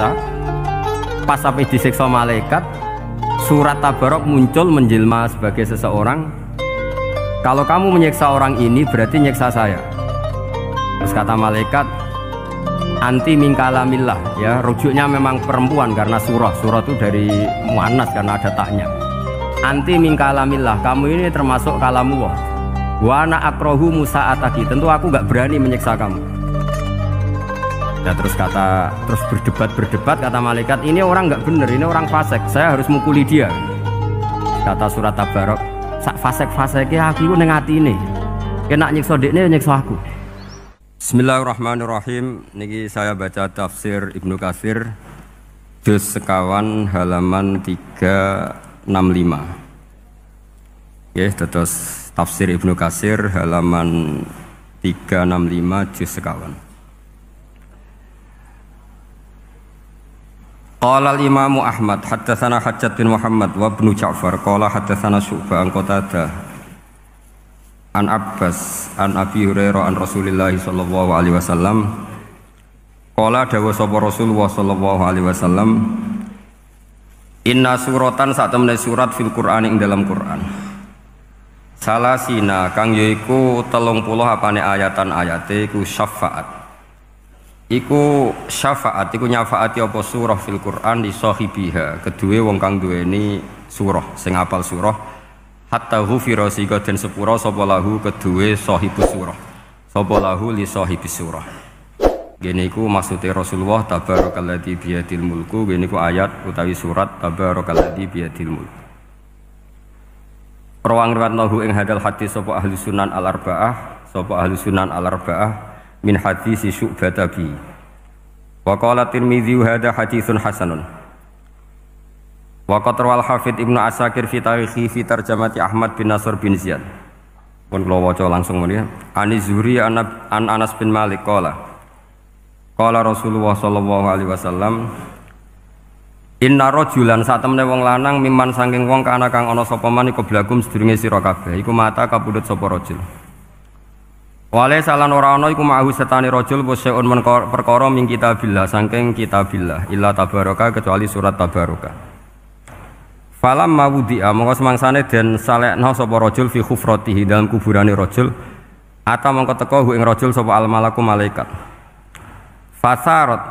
biasa pas sampai disiksa malaikat surat tabarok muncul menjelma sebagai seseorang kalau kamu menyiksa orang ini berarti nyiksa saya terus kata malaikat anti mingkalamillah ya rujuknya memang perempuan karena surah surah itu dari muannas karena ada taknya anti mingkalamillah kamu ini termasuk kalamuwa wana akrohu musa ataki tentu aku gak berani menyiksa kamu Ya terus kata terus berdebat berdebat kata malaikat ini orang nggak bener ini orang fasik saya harus mukuli dia kata surat tabarok sak fasek ya aku nengati ini kena nyiksa ini nyiksa aku Bismillahirrahmanirrahim niki saya baca tafsir Ibnu Katsir juz sekawan halaman 365 Oke, terus tafsir Ibnu Katsir halaman 365 juz sekawan. Qala al-Imam Ahmad haddatsana Hajjat bin Muhammad wa Ibnu Ja'far qala haddatsana Syu'bah an Qatadah an Abbas an Abi Hurairah an Rasulillah sallallahu alaihi wasallam qala dawuh sapa Rasulullah sallallahu alaihi wasallam Inna suratan saat temne surat fil Qur'an ing dalam Qur'an Salasina kang yaiku telung puloh apane ayatan ayate iku syafaat iku syafaat iku nyafaati apa surah fil Quran di sahibiha kedue wong kang duweni surah sing apal surah hatta ghufira sika den sepura sapa lahu kedue sahibus surah sapa lahu li sahibis surah gene iku maksude Rasulullah tabarakalladzi biyadil mulku gene iku ayat utawi surat tabarakalladzi biyadil mulku Perwangan riwayat lahu ing hadal hadis sapa ahli sunan al-arba'ah sapa ahli sunan al-arba'ah min hadisi syu'batabi bi wa qala tirmidzi hadza haditsun hasanun wa qad rawal hafid ibnu asakir fi tarikhi fi tarjamati ahmad bin nasr bin ziyad pun kalau waca langsung ini ya. ani zuri an, anas bin malik qala qala rasulullah sallallahu alaihi wasallam Inna rojulan saat temen wong lanang miman sangking wong kana kang ana iku belakum sedurunge sira kabeh iku mata kabudut sapa rojul Wale salan ora ana iku mahu setane rajul wasyun men perkara min kitabillah saking kitabillah illa tabaraka kecuali surat tabaraka. Falam mawudi'a mongko semangsane den salekno sapa rajul fi khufratihi dalam kuburane rajul ata mongko teko ing rajul sapa al malaku malaikat. Fasarat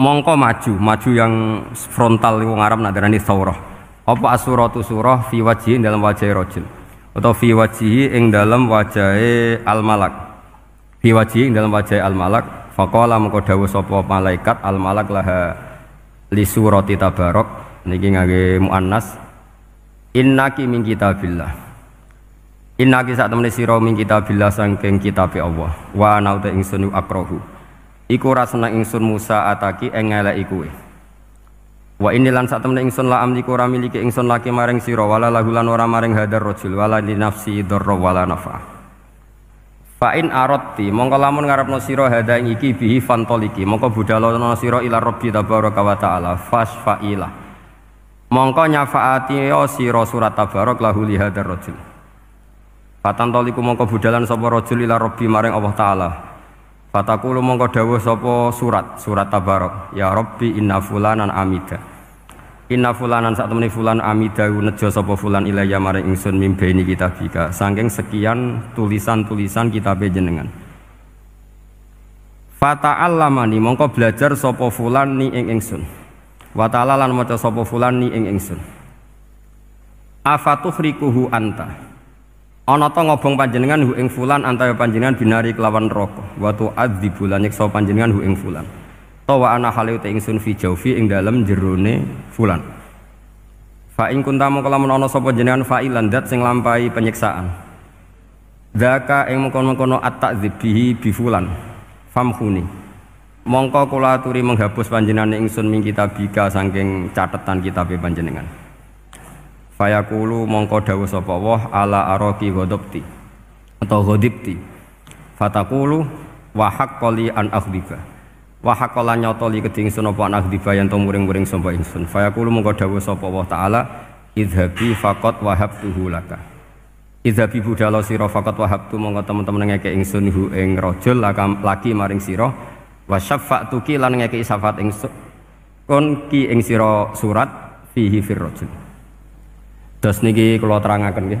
mongko maju, maju yang frontal wong Arab nak darani sawrah. Apa asuratu surah fi wajhi dalam wajah rajul atau fi wajihi ing dalam wajahe al malak fi wajihi ing dalam wajahe al malak faqala mengko dawuh sapa malaikat al malak laha li surati tabarok niki ngangge muannas innaki min kitabillah Innaki saat temani siro min kitabillah sangking kitabe Allah wa ana uta ingsun akrohu iku rasana ingsun Musa ataki engele iku Wa lan saat temen ingsun la amliku ora miliki ingsun laki maring sira wala lahu lan ora maring hadar rajul wala li nafsi dzarra wala nafa. Fa in aradti mongko lamun ngarepno sira hadha ing iki bihi fantoliki mongko budalono sira ila rabbi tabaraka wa taala fasfaila. Mongko nyafaati yo sira surat tabarak lahu li hadar rajul. Fatantoliku mongko budalan sapa rajul ila rabbi maring Allah taala Fatakulu mongko dawuh sapa surat, surat Tabarok, ya Rabbi inna fulanan amida. Inna fulanan sak temene fulan amida nejo sopo fulan ilayah mare ingsun mimpi ini kita kitabika, saking sekian tulisan-tulisan kita fata jenengan. Fata'allamani mongko belajar sopo fulan ni ing ingsun. Wa ta'ala lan maca fulan ni ing ingsun. Afatuhrikuhu anta ana ta ngobong panjenengan hu ing fulan antaya panjenengan binari kelawan neraka wa adzi bulan nyiksa panjenengan hu ing fulan tawa ana hale te ingsun fi jawfi ing dalem jerone fulan fa ing kuntamu kalamun ana sapa jenengan fa'ilan dat sing lampahi penyiksaan zaka ing mengkono mengkono at-ta'dzib bifulan. bi fulan famkhuni mongko kula aturi menghapus panjenengan ingsun ming bika saking catetan kitab panjenengan Fayakulu mongko dawuh sapa Allah ala araki ghadabti atau ghadibti. Fataqulu wa haqqali an akhdhiba. Wa haqqala nyatoli keding sunapa an akhdhiba yen to muring-muring sapa ingsun. Fayaqulu mongko dawuh sapa Allah taala idhabi faqat wahabtuhu laka. Idhabi budala sira faqat wahabtu mongko teman-teman ngeke insun hu ing rajul laki maring sira wa syaffa'tuki lan ngeke syafaat ingsun kon ki ing sira surat fihi fir Terus niki kalau terangkan ya. Uh,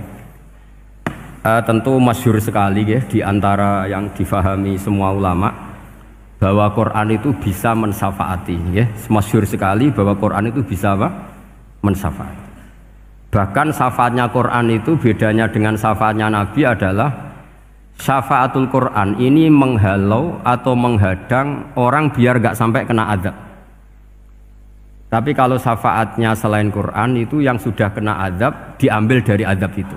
eh, tentu masyhur sekali ya di antara yang difahami semua ulama bahwa Quran itu bisa mensafaati ya. Masyhur sekali bahwa Quran itu bisa apa? mensafaati. Bahkan syafaatnya Quran itu bedanya dengan syafaatnya Nabi adalah syafaatul Quran ini menghalau atau menghadang orang biar gak sampai kena adab. Tapi kalau syafaatnya selain Quran itu yang sudah kena azab diambil dari azab itu.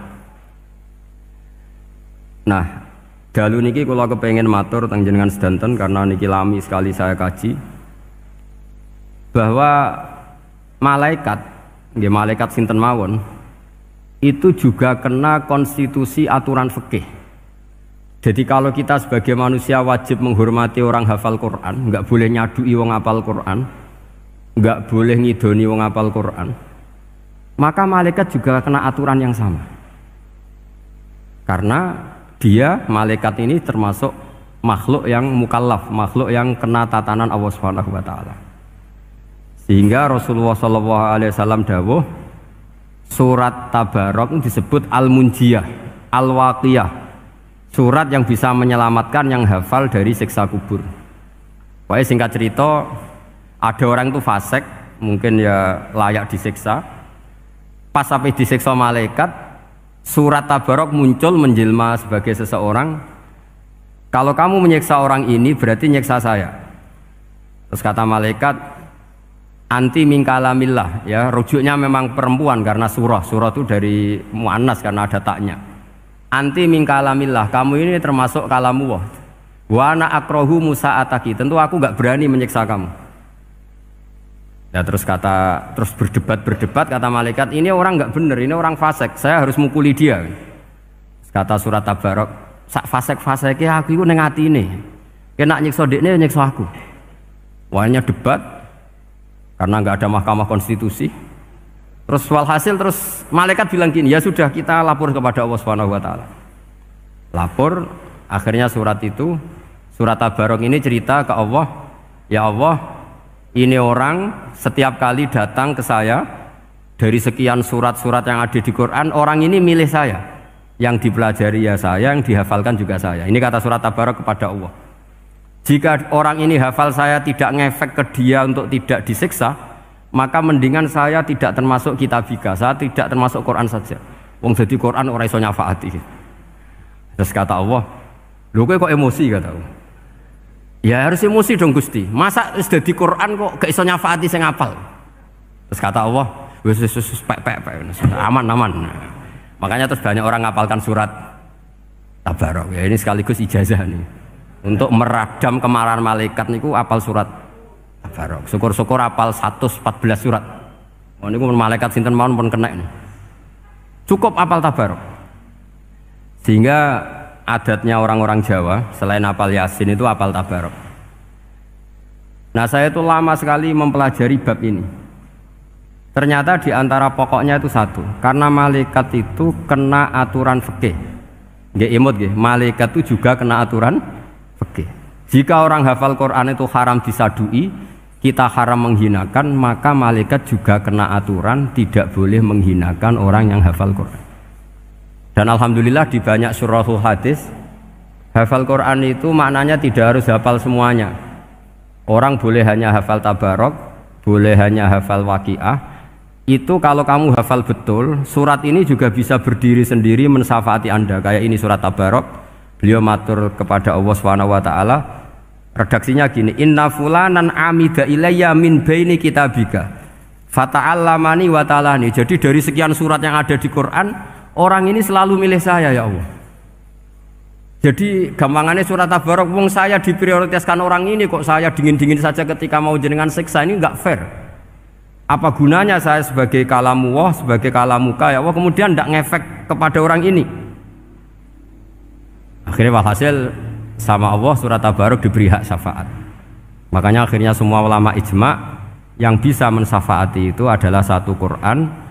Nah, dalu niki kalau kepengen matur teng jenengan sedanten karena niki lami sekali saya kaji bahwa malaikat nggih malaikat sinten mawon itu juga kena konstitusi aturan fikih. Jadi kalau kita sebagai manusia wajib menghormati orang hafal Quran, nggak boleh nyadui wong hafal Quran, nggak boleh ngidoni wong apal Quran maka malaikat juga kena aturan yang sama karena dia malaikat ini termasuk makhluk yang mukallaf makhluk yang kena tatanan Allah Subhanahu wa taala sehingga Rasulullah saw Alaihi Wasallam dawuh surat Tabarok disebut al munjiyah al waqiyah surat yang bisa menyelamatkan yang hafal dari siksa kubur Pokoknya singkat cerita ada orang itu fasek, mungkin ya layak disiksa. Pas sampai disiksa malaikat, surat tabarok muncul menjelma sebagai seseorang. Kalau kamu menyiksa orang ini berarti nyiksa saya. Terus kata malaikat, anti mingkalamillah ya rujuknya memang perempuan karena surah surah itu dari muannas karena ada taknya anti mingkalamillah kamu ini termasuk kalamu wana akrohu musa ataki tentu aku gak berani menyiksa kamu Ya terus kata terus berdebat berdebat kata malaikat ini orang nggak bener ini orang fasek saya harus mukuli dia kata surat tabarok sak fasek ya aku itu nengati ini kena ya, nyiksa ini ya nyiksa aku Wanya debat karena nggak ada mahkamah konstitusi terus walhasil terus malaikat bilang gini ya sudah kita lapor kepada Allah Subhanahu Wa Taala lapor akhirnya surat itu surat tabarok ini cerita ke Allah ya Allah ini orang setiap kali datang ke saya dari sekian surat-surat yang ada di Quran orang ini milih saya yang dipelajari ya saya yang dihafalkan juga saya ini kata surat Tabarak kepada Allah jika orang ini hafal saya tidak ngefek ke dia untuk tidak disiksa maka mendingan saya tidak termasuk kitabika saya tidak termasuk Quran saja wong jadi Quran orang iso nyafaati terus kata Allah lu kok emosi kata Allah Ya harus emosi dong Gusti. Masa sudah di Quran kok gak iso nyafaati sing apal. Terus kata Allah, wis wis wis pek pek pek aman aman. Makanya terus banyak orang ngapalkan surat Tabarok. Ya ini sekaligus ijazah nih. Untuk meradam kemarahan malaikat niku apal surat Tabarok. Syukur-syukur apal 114 surat. Oh niku malaikat sinten mau pun kena. ini. Cukup apal Tabarok. Sehingga adatnya orang-orang Jawa selain apal Yasin itu apal Tabarok. Nah saya itu lama sekali mempelajari bab ini. Ternyata di antara pokoknya itu satu, karena malaikat itu kena aturan fikih. gak imut gak? malaikat itu juga kena aturan fikih. Jika orang hafal Quran itu haram disadui, kita haram menghinakan, maka malaikat juga kena aturan tidak boleh menghinakan orang yang hafal Quran. Dan alhamdulillah di banyak surahul hadis hafal Quran itu maknanya tidak harus hafal semuanya. Orang boleh hanya hafal tabarok, boleh hanya hafal waqiah. Itu kalau kamu hafal betul, surat ini juga bisa berdiri sendiri mensafati Anda. Kayak ini surat tabarok, beliau matur kepada Allah Subhanahu wa taala redaksinya gini inna fulanan amida ilayya min baini kitabika fata'allamani wa ta'alani jadi dari sekian surat yang ada di Quran Orang ini selalu milih saya ya Allah. Jadi gampangannya surat tabarok, wong saya diprioritaskan orang ini kok saya dingin-dingin saja ketika mau jenengan seksa ini nggak fair. Apa gunanya saya sebagai kalamu wah, sebagai kalamuka ya Allah kemudian nggak ngefek kepada orang ini. Akhirnya walhasil sama Allah surat tabarok diberi hak syafaat. Makanya akhirnya semua ulama ijma yang bisa mensafaati itu adalah satu Quran,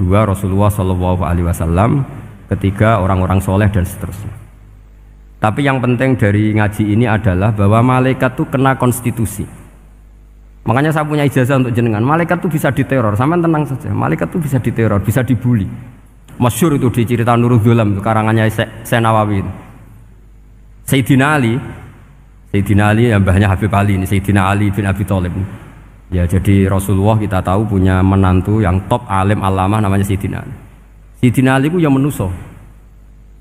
dua Rasulullah Shallallahu Alaihi Wasallam, ketiga orang-orang soleh dan seterusnya. Tapi yang penting dari ngaji ini adalah bahwa malaikat itu kena konstitusi. Makanya saya punya ijazah untuk jenengan. Malaikat itu bisa diteror, sama tenang saja. Malaikat itu bisa diteror, bisa dibully. Masyur itu di cerita Nurul Dulam, karangannya Senawawi. Sayyidina Ali, Sayyidina Ali yang bahnya Habib Ali ini, Sayyidina Ali bin Abi Thalib. Ya jadi Rasulullah kita tahu punya menantu yang top alim alamah namanya Sidina Ali. Sidina Ali ku yang menuso.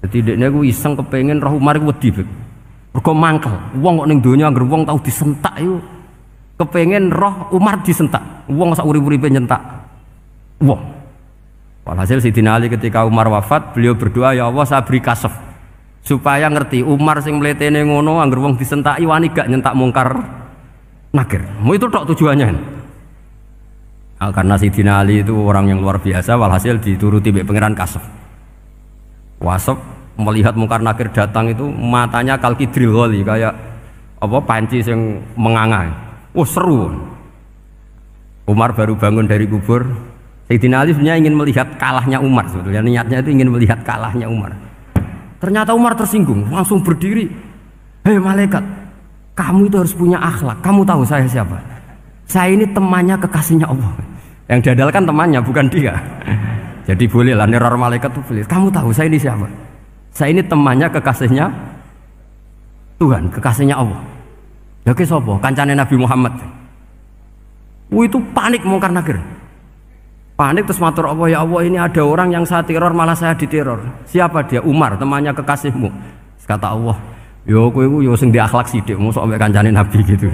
Jadi dia ku iseng kepengen roh Umar ku wedi bek. mangkel, Uang kok ning donya anggere uang tau disentak yuk. Kepengen roh Umar disentak. Uang sak urip-uripe nyentak. Uang. Walhasil Sidina Ali ketika Umar wafat, beliau berdoa ya Allah saya beri kasef supaya ngerti Umar sing mletene ngono anggere wong disentaki wani gak nyentak mungkar nakir. Mau itu tok tujuannya Nah, karena Sidina Ali itu orang yang luar biasa, walhasil dituruti oleh pangeran Kasof. Wasof melihat mungkar nakir datang itu matanya kalki drilholi kayak apa panci yang menganga. Oh seru. Umar baru bangun dari kubur. Sayyidina Ali sebenarnya ingin melihat kalahnya Umar sebetulnya niatnya itu ingin melihat kalahnya Umar. Ternyata Umar tersinggung, langsung berdiri. Hei malaikat, kamu itu harus punya akhlak. Kamu tahu saya siapa? Saya ini temannya kekasihnya Allah. Yang diandalkan temannya bukan dia. Jadi boleh lah neror malaikat tuh boleh. Kamu tahu saya ini siapa? Saya ini temannya kekasihnya Tuhan, kekasihnya Allah. Ya sobo, sapa? Kancane Nabi Muhammad. Wuh itu panik mungkar nakir. Panik terus matur Allah ya Allah ini ada orang yang saya teror malah saya diteror. Siapa dia? Umar temannya kekasihmu. Kata Allah, Yo ya, kue iku yo ya sing di akhlak dia mau sampai kancanin Nabi gitu.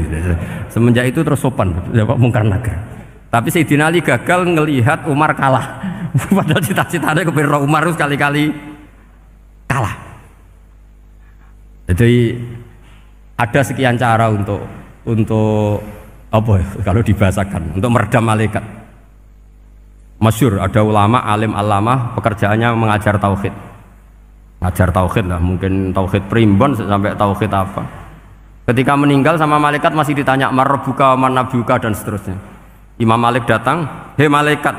Semenjak itu terus sopan ya kok mungkar Tapi Sayyidina Ali gagal ngelihat Umar kalah. Padahal cita-citanya kepikir Umar harus kali kali kalah. Jadi ada sekian cara untuk untuk apa ya, kalau dibahasakan untuk meredam malaikat. Masyur ada ulama, alim, alama pekerjaannya mengajar tauhid ngajar tauhid lah mungkin tauhid primbon sampai tauhid apa ketika meninggal sama malaikat masih ditanya marbuka buka dan seterusnya Imam Malik datang hei malaikat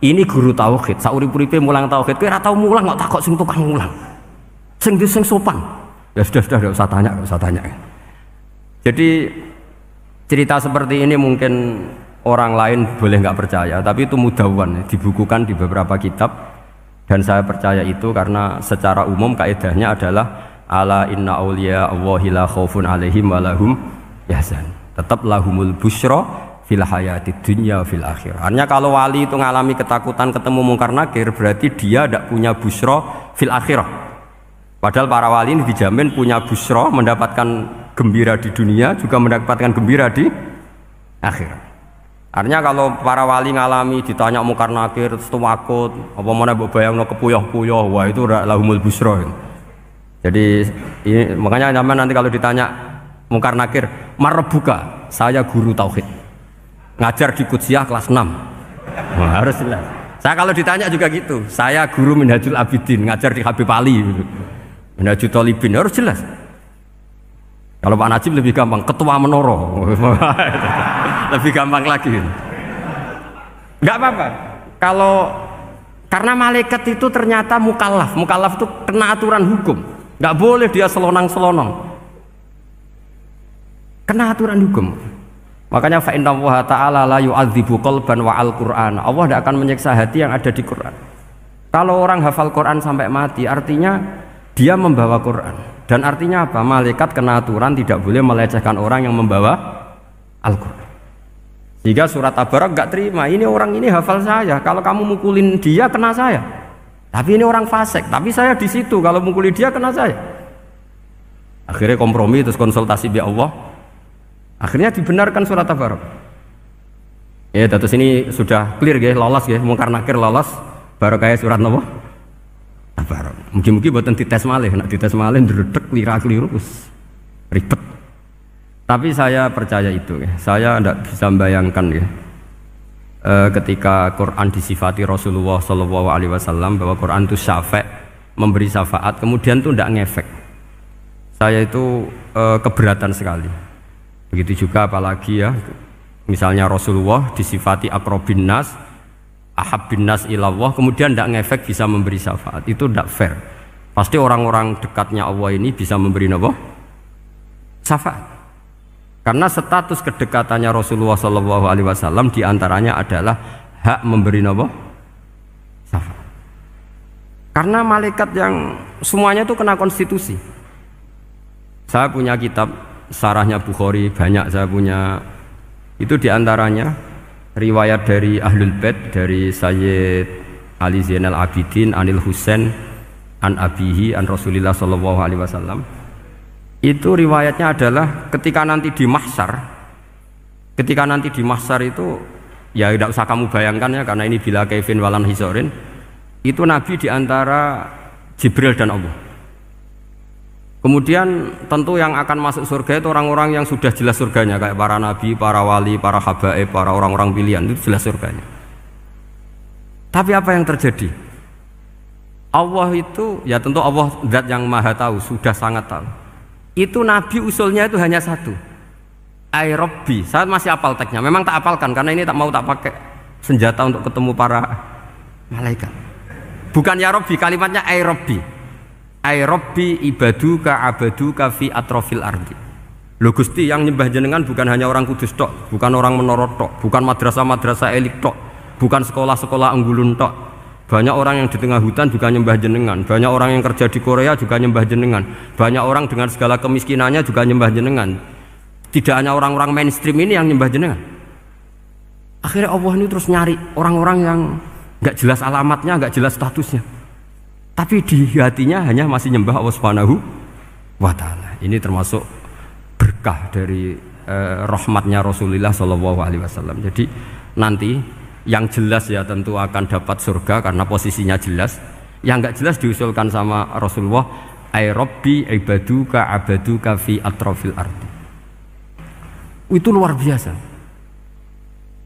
ini guru tauhid puripe mulang tauhid kira tau mulang nggak takut sing tukang mulang sing sing sopan ya sudah sudah tidak usah tanya usah tanya jadi cerita seperti ini mungkin orang lain boleh nggak percaya tapi itu mudawan ya. dibukukan di beberapa kitab dan saya percaya itu karena secara umum kaidahnya adalah ala inna awliya Allahi la khawfun alaihim wa lahum yahzan. Tetap lahumul busro fil hayati dunya fil akhir. Artinya kalau wali itu mengalami ketakutan ketemu mungkar nakir berarti dia tidak punya busro fil akhir Padahal para wali ini dijamin punya busro mendapatkan gembira di dunia juga mendapatkan gembira di akhirat. Artinya kalau para wali ngalami ditanya mukar nakir terus tuwakut, apa mana bayang bayangno kepuyah-puyah, wah itu lahumul busro. Jadi ini, makanya zaman nanti kalau ditanya mukar nakir, marbuka, saya guru tauhid. Ngajar di Kutsiah kelas 6. Nah, harus jelas. Saya kalau ditanya juga gitu, saya guru Minhajul Abidin, ngajar di Habib Ali Minhajul Talibin harus jelas. Kalau Pak Najib lebih gampang, ketua menoro. lebih gampang lagi nggak apa-apa kalau karena malaikat itu ternyata mukallaf mukallaf itu kena aturan hukum nggak boleh dia selonang-selonong kena aturan hukum makanya fa ta'ala la yu'adzibu qalban wa al-qur'an Allah tidak akan menyiksa hati yang ada di Quran kalau orang hafal Quran sampai mati artinya dia membawa Quran dan artinya apa? malaikat kena aturan tidak boleh melecehkan orang yang membawa Al-Quran sehingga surat Tabarak nggak terima. Ini orang ini hafal saya. Kalau kamu mukulin dia kena saya. Tapi ini orang fasik. Tapi saya di situ. Kalau mukulin dia kena saya. Akhirnya kompromi terus konsultasi biar Allah. Akhirnya dibenarkan surat Tabarak. Ya, terus ini sudah clear ya, lolos ya, mungkar akhir lolos. Baru kayak surat Nabi Tabarak. Mungkin-mungkin buatan tes malih, nak tes malih, deredek, lirak, lirus. ribet. Tapi saya percaya itu, ya. saya tidak bisa membayangkan ya. E, ketika Quran disifati Rasulullah Shallallahu Alaihi Wasallam bahwa Quran itu syafek memberi syafaat, kemudian itu tidak ngefek. Saya itu e, keberatan sekali. Begitu juga apalagi ya, misalnya Rasulullah disifati akrobin nas, ahab bin nas ilallah, kemudian tidak ngefek bisa memberi syafaat, itu tidak fair. Pasti orang-orang dekatnya Allah ini bisa memberi nabo syafaat. Karena status kedekatannya Rasulullah Shallallahu Alaihi Wasallam diantaranya adalah hak memberi nopo syafaat. Karena malaikat yang semuanya itu kena konstitusi. Saya punya kitab sarahnya Bukhari banyak saya punya itu diantaranya riwayat dari Ahlul Bait dari Sayyid Ali Zainal Abidin Anil Husain an Abihi an Rasulillah Shallallahu Alaihi Wasallam itu riwayatnya adalah ketika nanti di mahsar ketika nanti di mahsar itu ya tidak usah kamu bayangkan ya karena ini bila Kevin walan hisorin itu Nabi diantara Jibril dan Allah Kemudian tentu yang akan masuk surga itu orang-orang yang sudah jelas surganya kayak para nabi, para wali, para habaib, para orang-orang pilihan itu jelas surganya. Tapi apa yang terjadi? Allah itu ya tentu Allah zat yang maha tahu, sudah sangat tahu itu Nabi usulnya itu hanya satu ay Robbi saya masih apal teksnya memang tak apalkan karena ini tak mau tak pakai senjata untuk ketemu para malaikat bukan ya Robbi kalimatnya ay Robbi ibadu ka abadu ka fi atrofil ardi Lo Gusti yang nyembah jenengan bukan hanya orang kudus tok, bukan orang menorot tok, bukan madrasah-madrasah elit tok, bukan sekolah-sekolah anggulun tok, banyak orang yang di tengah hutan juga nyembah jenengan. Banyak orang yang kerja di Korea juga nyembah jenengan. Banyak orang dengan segala kemiskinannya juga nyembah jenengan. Tidak hanya orang-orang mainstream ini yang nyembah jenengan. Akhirnya Allah ini terus nyari orang-orang yang nggak jelas alamatnya, nggak jelas statusnya. Tapi di hatinya hanya masih nyembah Allah Subhanahu wa taala. Ini termasuk berkah dari eh, rahmatnya Rasulullah Shallallahu wasallam. Jadi nanti yang jelas ya tentu akan dapat surga karena posisinya jelas yang nggak jelas diusulkan sama Rasulullah ay rabbi ibaduka abaduka fi atrofil arti itu luar biasa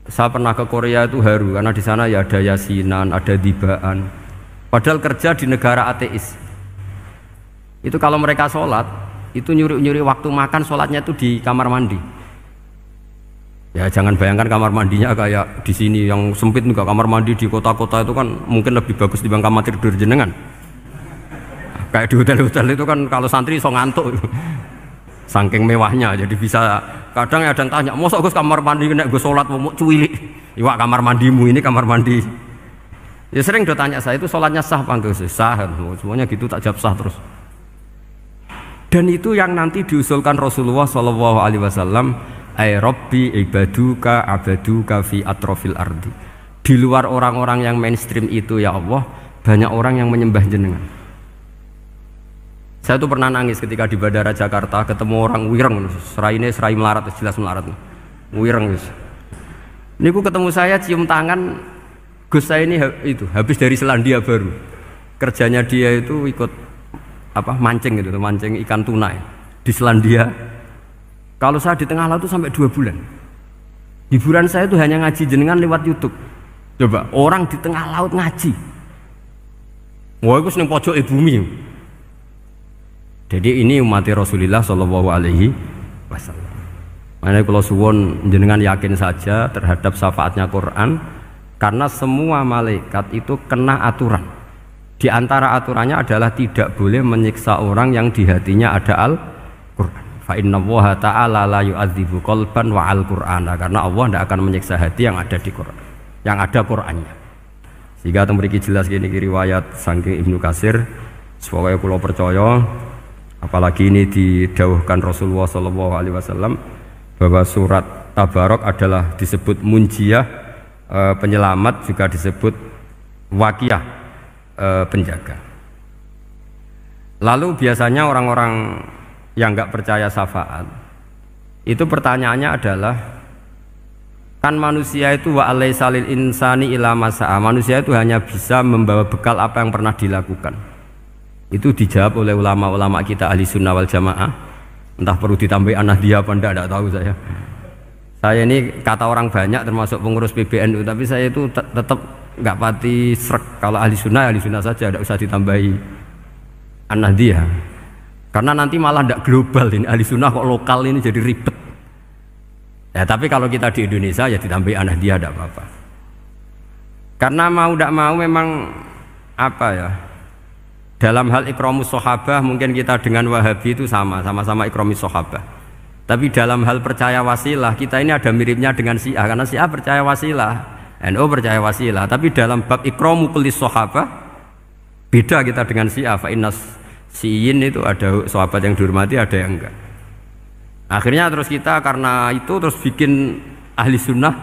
saya pernah ke Korea itu haru karena di sana ya ada yasinan ada dibaan padahal kerja di negara ateis itu kalau mereka sholat itu nyuri-nyuri waktu makan sholatnya itu di kamar mandi Ya jangan bayangkan kamar mandinya kayak di sini yang sempit juga kamar mandi di kota-kota itu kan mungkin lebih bagus dibanding kamar tidur jenengan. Kayak di hotel-hotel itu kan kalau santri so ngantuk. Saking mewahnya jadi bisa kadang ada yang tanya, "Mosok Gus kamar mandi nek gue salat mau cuwili?" Iwak kamar mandimu ini kamar mandi. Ya sering udah tanya saya itu sholatnya sah apa enggak sih? Sah. Semuanya gitu tak jawab sah terus. Dan itu yang nanti diusulkan Rasulullah Shallallahu alaihi wasallam ay robbi ibaduka abaduka fi atrofil ardi di luar orang-orang yang mainstream itu ya Allah banyak orang yang menyembah jenengan saya tuh pernah nangis ketika di bandara Jakarta ketemu orang wireng serai ini serai melarat jelas melarat wireng ini ku ketemu saya cium tangan Gus saya ini itu habis dari Selandia Baru kerjanya dia itu ikut apa mancing gitu mancing ikan tuna ya, di Selandia kalau saya di tengah laut itu sampai dua bulan. Hiburan saya itu hanya ngaji jenengan lewat YouTube. Coba orang di tengah laut ngaji. Wah, itu seneng pojok e bumi. Jadi ini umat Rasulullah Shallallahu Alaihi Wasallam. Mana kalau suwon jenengan yakin saja terhadap syafaatnya Quran, karena semua malaikat itu kena aturan. Di antara aturannya adalah tidak boleh menyiksa orang yang di hatinya ada al fa inna Allah ta'ala la yu'adzibu qalban wa al-qur'ana karena Allah tidak akan menyiksa hati yang ada di Quran yang ada Qurannya sehingga tembriki jelas gini riwayat sangking Ibnu Kasir supaya kulo percaya apalagi ini didauhkan Rasulullah Shallallahu Alaihi Wasallam bahwa surat Tabarok adalah disebut munjiah e, eh, penyelamat juga disebut wakiyah e, penjaga lalu biasanya orang-orang yang nggak percaya syafaat itu pertanyaannya adalah kan manusia itu wa salil insani ilama sa'a manusia itu hanya bisa membawa bekal apa yang pernah dilakukan itu dijawab oleh ulama-ulama kita ahli sunnah wal jamaah entah perlu ditambahi anak dia apa enggak, enggak tahu saya saya ini kata orang banyak termasuk pengurus PBNU tapi saya itu tetap nggak pati serak kalau ahli sunnah ahli sunnah saja tidak usah ditambahi anak dia karena nanti malah tidak global ini ahli sunnah kok lokal ini jadi ribet. Ya tapi kalau kita di Indonesia ya ditambahi anak dia tidak apa-apa. Karena mau tidak mau memang apa ya dalam hal ikromus sohabah mungkin kita dengan wahabi itu sama sama-sama ikromus sohabah tapi dalam hal percaya wasilah kita ini ada miripnya dengan A karena A percaya wasilah NO percaya wasilah tapi dalam bab ikromu pelis sohabah beda kita dengan si fainas. Siin itu ada sahabat yang dihormati, ada yang enggak. Akhirnya terus kita karena itu terus bikin ahli sunnah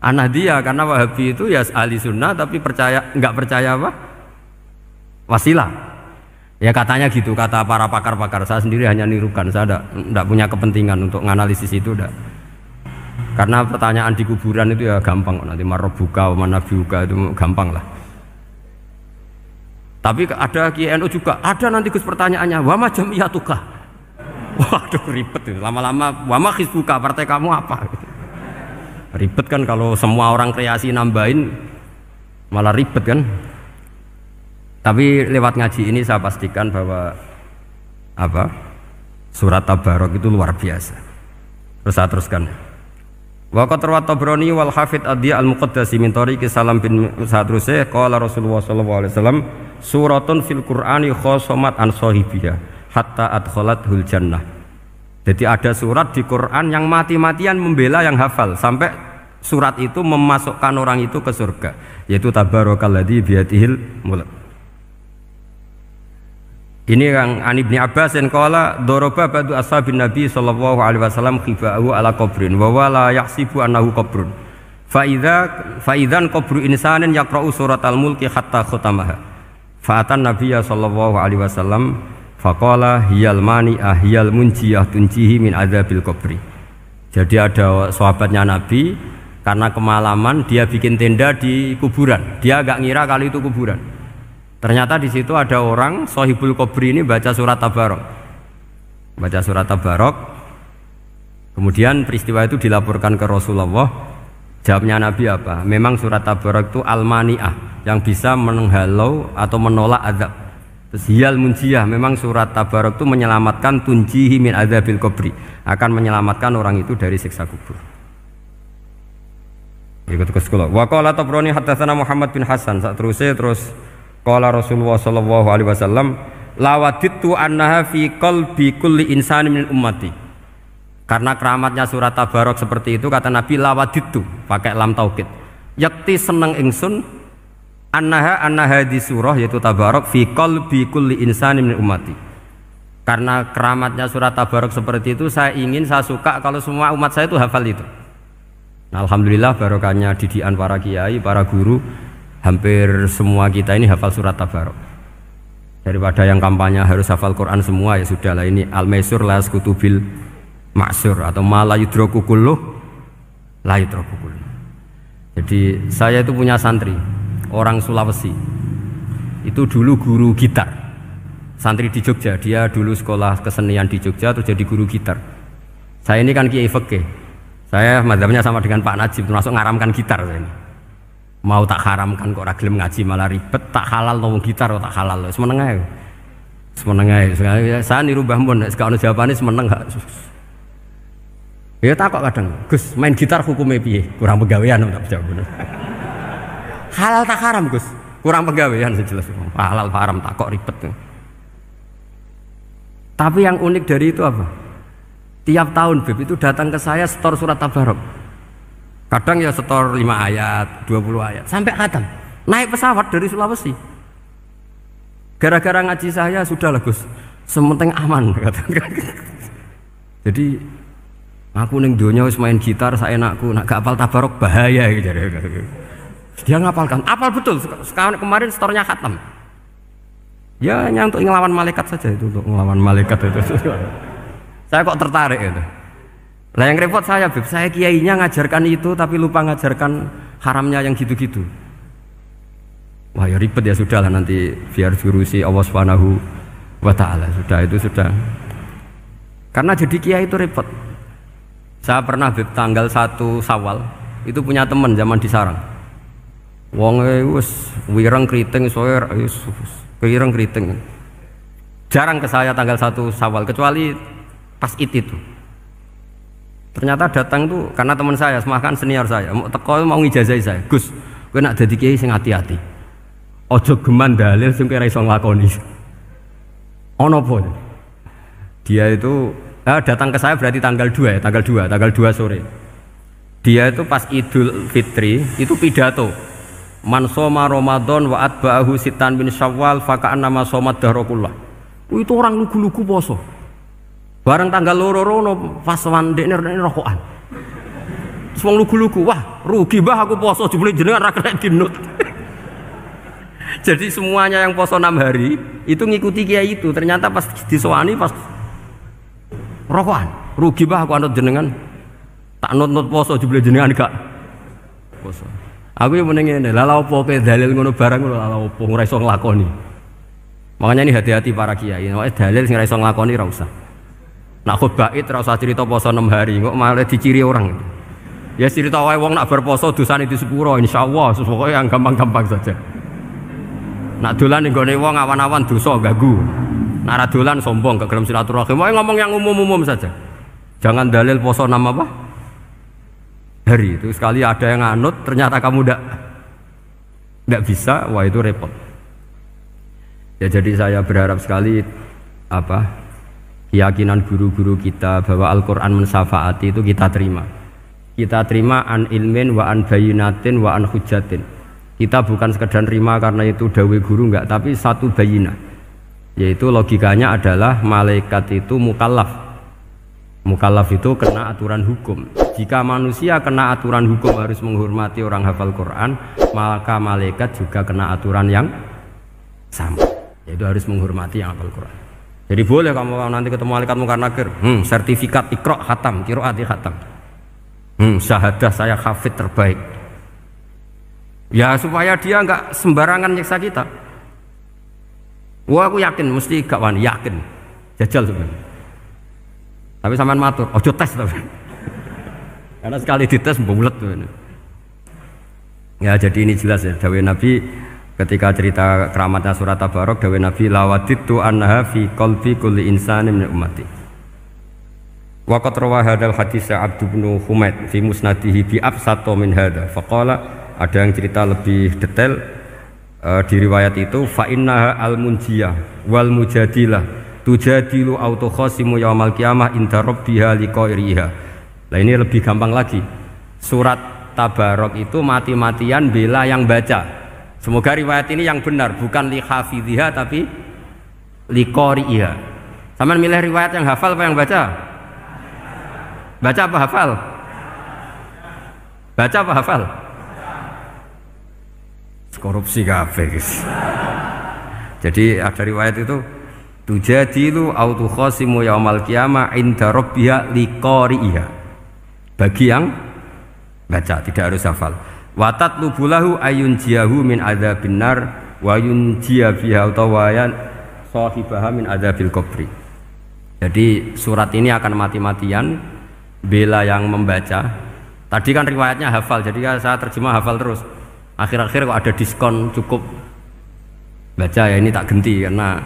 anak dia karena Wahabi itu ya ahli sunnah tapi percaya nggak percaya apa wasilah ya katanya gitu kata para pakar-pakar saya sendiri hanya nirukan saya tidak punya kepentingan untuk menganalisis itu enggak. karena pertanyaan di kuburan itu ya gampang nanti marobuka, buka mana buka itu gampang lah tapi ada KNU juga, ada nanti Gus pertanyaannya, wama jamiatuka? Waduh ribet, lama-lama wama hisbuka, partai kamu apa? ribet kan kalau semua orang kreasi nambahin malah ribet kan. Tapi lewat ngaji ini saya pastikan bahwa apa surat tabarok itu luar biasa. Terus saya teruskan. Waqat rawat Tabrani wal Hafid Adi al-Muqaddasi min tariqi Salam bin Sa'd Ruseh qala Rasulullah sallallahu alaihi wasallam suratun fil Qur'ani khosomat an sahibiyah hatta hul jannah. Jadi ada surat di Quran yang mati-matian membela yang hafal sampai surat itu memasukkan orang itu ke surga yaitu tabarokalladhi biatihil mulk. Ini yang An bin Abbas yang kala doroba badu ashabin Nabi sallallahu alaihi wasallam khiba'ahu ala qabrin wa wala yahsibu anahu qabrun. Faida faidan qabru insanin yakra'u surat al-mulki hatta khutamaha. Fa'atan Nabi ya sallallahu alaihi wasallam faqala hiyal mani ahiyal ah, munjiyah tunjihi min adzabil qabri. Jadi ada sahabatnya Nabi karena kemalaman dia bikin tenda di kuburan. Dia agak ngira kali itu kuburan. Ternyata di situ ada orang sahibul kubri ini baca surat Tabarok. Baca surat Tabarok. Kemudian peristiwa itu dilaporkan ke Rasulullah Jawabnya Nabi apa? Memang surat Tabarak itu almaniah yang bisa menghalau atau menolak azab. Terus hiyal munjiyah memang surat Tabarak itu menyelamatkan tunjihi min azabil kubri, akan menyelamatkan orang itu dari siksa kubur. Ikut ke sekolah. Wa qala Tabrani hadatsana Muhammad bin Hasan. Sak terus terus qala Rasulullah sallallahu alaihi wasallam waditu annaha fi qalbi kulli insani min ummati karena keramatnya surat Tabarok seperti itu kata Nabi lawaditu pakai lam taukid. Yakti seneng ingsun annaha annaha di surah yaitu Tabarok fi bi kulli insani min umati Karena keramatnya surat Tabarok seperti itu saya ingin saya suka kalau semua umat saya itu hafal itu. Nah, Alhamdulillah barokahnya didian para kiai, para guru hampir semua kita ini hafal surat Tabarok daripada yang kampanye harus hafal Quran semua ya sudahlah ini al-maisur las kutubil maksur atau malayudroku kuluh jadi saya itu punya santri orang Sulawesi itu dulu guru gitar santri di Jogja dia dulu sekolah kesenian di Jogja terus jadi guru gitar saya ini kan kiai fakih saya madhabnya sama dengan Pak Najib termasuk ngaramkan gitar saya ini mau tak haramkan kok ragilem ngaji malah ribet tak halal ngomong gitar tak halal semeneng ae semeneng ae saya niru rubah Mun nek jawabannya semeneng Ya takut kadang, Gus, main gitar hukumnya piye? Kurang pegawaian tak jawab bener. Halal tak haram, Gus. Kurang pegawean sejelas. Halal haram tak kok ribet. Tapi yang unik dari itu apa? Tiap tahun Beb itu datang ke saya setor surat tabarok. Kadang ya setor lima ayat, dua puluh ayat, sampai khatam. Naik pesawat dari Sulawesi. Gara-gara ngaji saya sudah lah Gus, sementing aman kata. Jadi Aku neng dunia harus main gitar saya enakku, nak gak apal tabarok bahaya gitu. Dia ngapalkan, apal betul. Sekarang kemarin setornya khatam. Ya hanya untuk ngelawan malaikat saja itu untuk ngelawan malaikat itu. saya kok tertarik itu. Lah yang repot saya, Bib. Saya kiainya ngajarkan itu tapi lupa ngajarkan haramnya yang gitu-gitu. Wah ya ribet ya sudah lah nanti biar virusi Allah Subhanahu wa taala sudah itu sudah. Karena jadi kiai itu repot. Saya pernah di tanggal 1 Sawal itu punya teman zaman di sarang. Wong e wis wirang keriting soer e wirang keriting. Jarang ke saya tanggal 1 Sawal kecuali pas it itu. Ternyata datang tuh karena teman saya, semakan senior saya, mau teko mau ngijazai saya. Gus, gue nak jadi kiai sing hati-hati. Ojo geman dalil sing kira iso nglakoni. Ono pun. Dia itu Nah, datang ke saya berarti tanggal 2 ya, tanggal 2, tanggal 2 sore. Dia itu pas Idul Fitri itu pidato. Man soma Ramadan wa atba'ahu sitan bin Syawal faka'an nama soma dharakullah. Itu orang lugu-lugu poso. Barang tanggal loro rono pas wandekne rokokan. Wong lugu-lugu, wah rugi bah aku poso jebule jenengan ra kena dinut. Jadi semuanya yang poso enam hari itu ngikuti kiai itu. Ternyata pas disowani pas Rokoan, rugi bah aku anut jenengan. Tak nut-nut poso jebule jenengan gak. Poso. Aku yang meneng ini lalau opo dalil ngono barang lha opo ora iso nglakoni. Makanya ini hati-hati para kiai, nek dalil sing ora iso rausa. Nak khutbah id ora usah cerita poso 6 hari, kok malah diciri orang. Ya cerita wae wong nak berposo itu sepuro. Insya Allah pokoke yang gampang-gampang saja. Nak dolan ning gone wong awan-awan dosa gagu. Nara sombong gak gelem silaturahim. Mau ngomong yang umum-umum saja. Jangan dalil poso nama apa? Hari itu sekali ada yang anut ternyata kamu ndak tidak bisa, wah itu repot. Ya jadi saya berharap sekali apa keyakinan guru-guru kita bahwa Al-Qur'an mensafaati itu kita terima. Kita terima an ilmin wa an bayinatin wa an hujatin. Kita bukan sekedar terima karena itu dawe guru enggak, tapi satu bayinah yaitu logikanya adalah malaikat itu mukallaf mukallaf itu kena aturan hukum jika manusia kena aturan hukum harus menghormati orang hafal Quran maka malaikat juga kena aturan yang sama yaitu harus menghormati yang hafal Quran jadi boleh kamu nanti ketemu malaikat mungkar nakir hmm, sertifikat ikro hatam kiroat hatam hmm, syahadah saya hafid terbaik ya supaya dia nggak sembarangan nyeksa kita Wah aku yakin mesti gak wani, yakin. Jajal sebenarnya. Tapi saman matur, ojo tes tapi. Karena sekali dites bulat tuh. Ya jadi ini jelas ya dawai Nabi ketika cerita keramatnya surat Tabarok dawai Nabi lawaditu anha fi qalbi kulli insani min ummati. Waqat rawa hadal hadis Abdu bin Humaid fi musnadihi bi absato min hada. Fakola ada yang cerita lebih detail uh, e, di riwayat itu fa al munjiyah wal mujadilah tujadilu khosimu yaumal kiamah inda rabbiha liqairiha nah ini lebih gampang lagi surat tabarok itu mati-matian bela yang baca semoga riwayat ini yang benar bukan li hafidhiha tapi li qari'iha sama milih riwayat yang hafal apa yang baca baca apa hafal baca apa hafal korupsi kabeh jadi ada riwayat itu tujadilu autu khosimu yaumal kiamah inda rabbiha liqari'iha bagi yang baca tidak harus hafal watat lubulahu ayun jiyahu min benar nar wa yunjiya biha utawayan sahibaha min adzabil qabri jadi surat ini akan mati-matian bela yang membaca tadi kan riwayatnya hafal jadi kan saya terjemah hafal terus akhir-akhir kok ada diskon cukup baca ya ini tak genti karena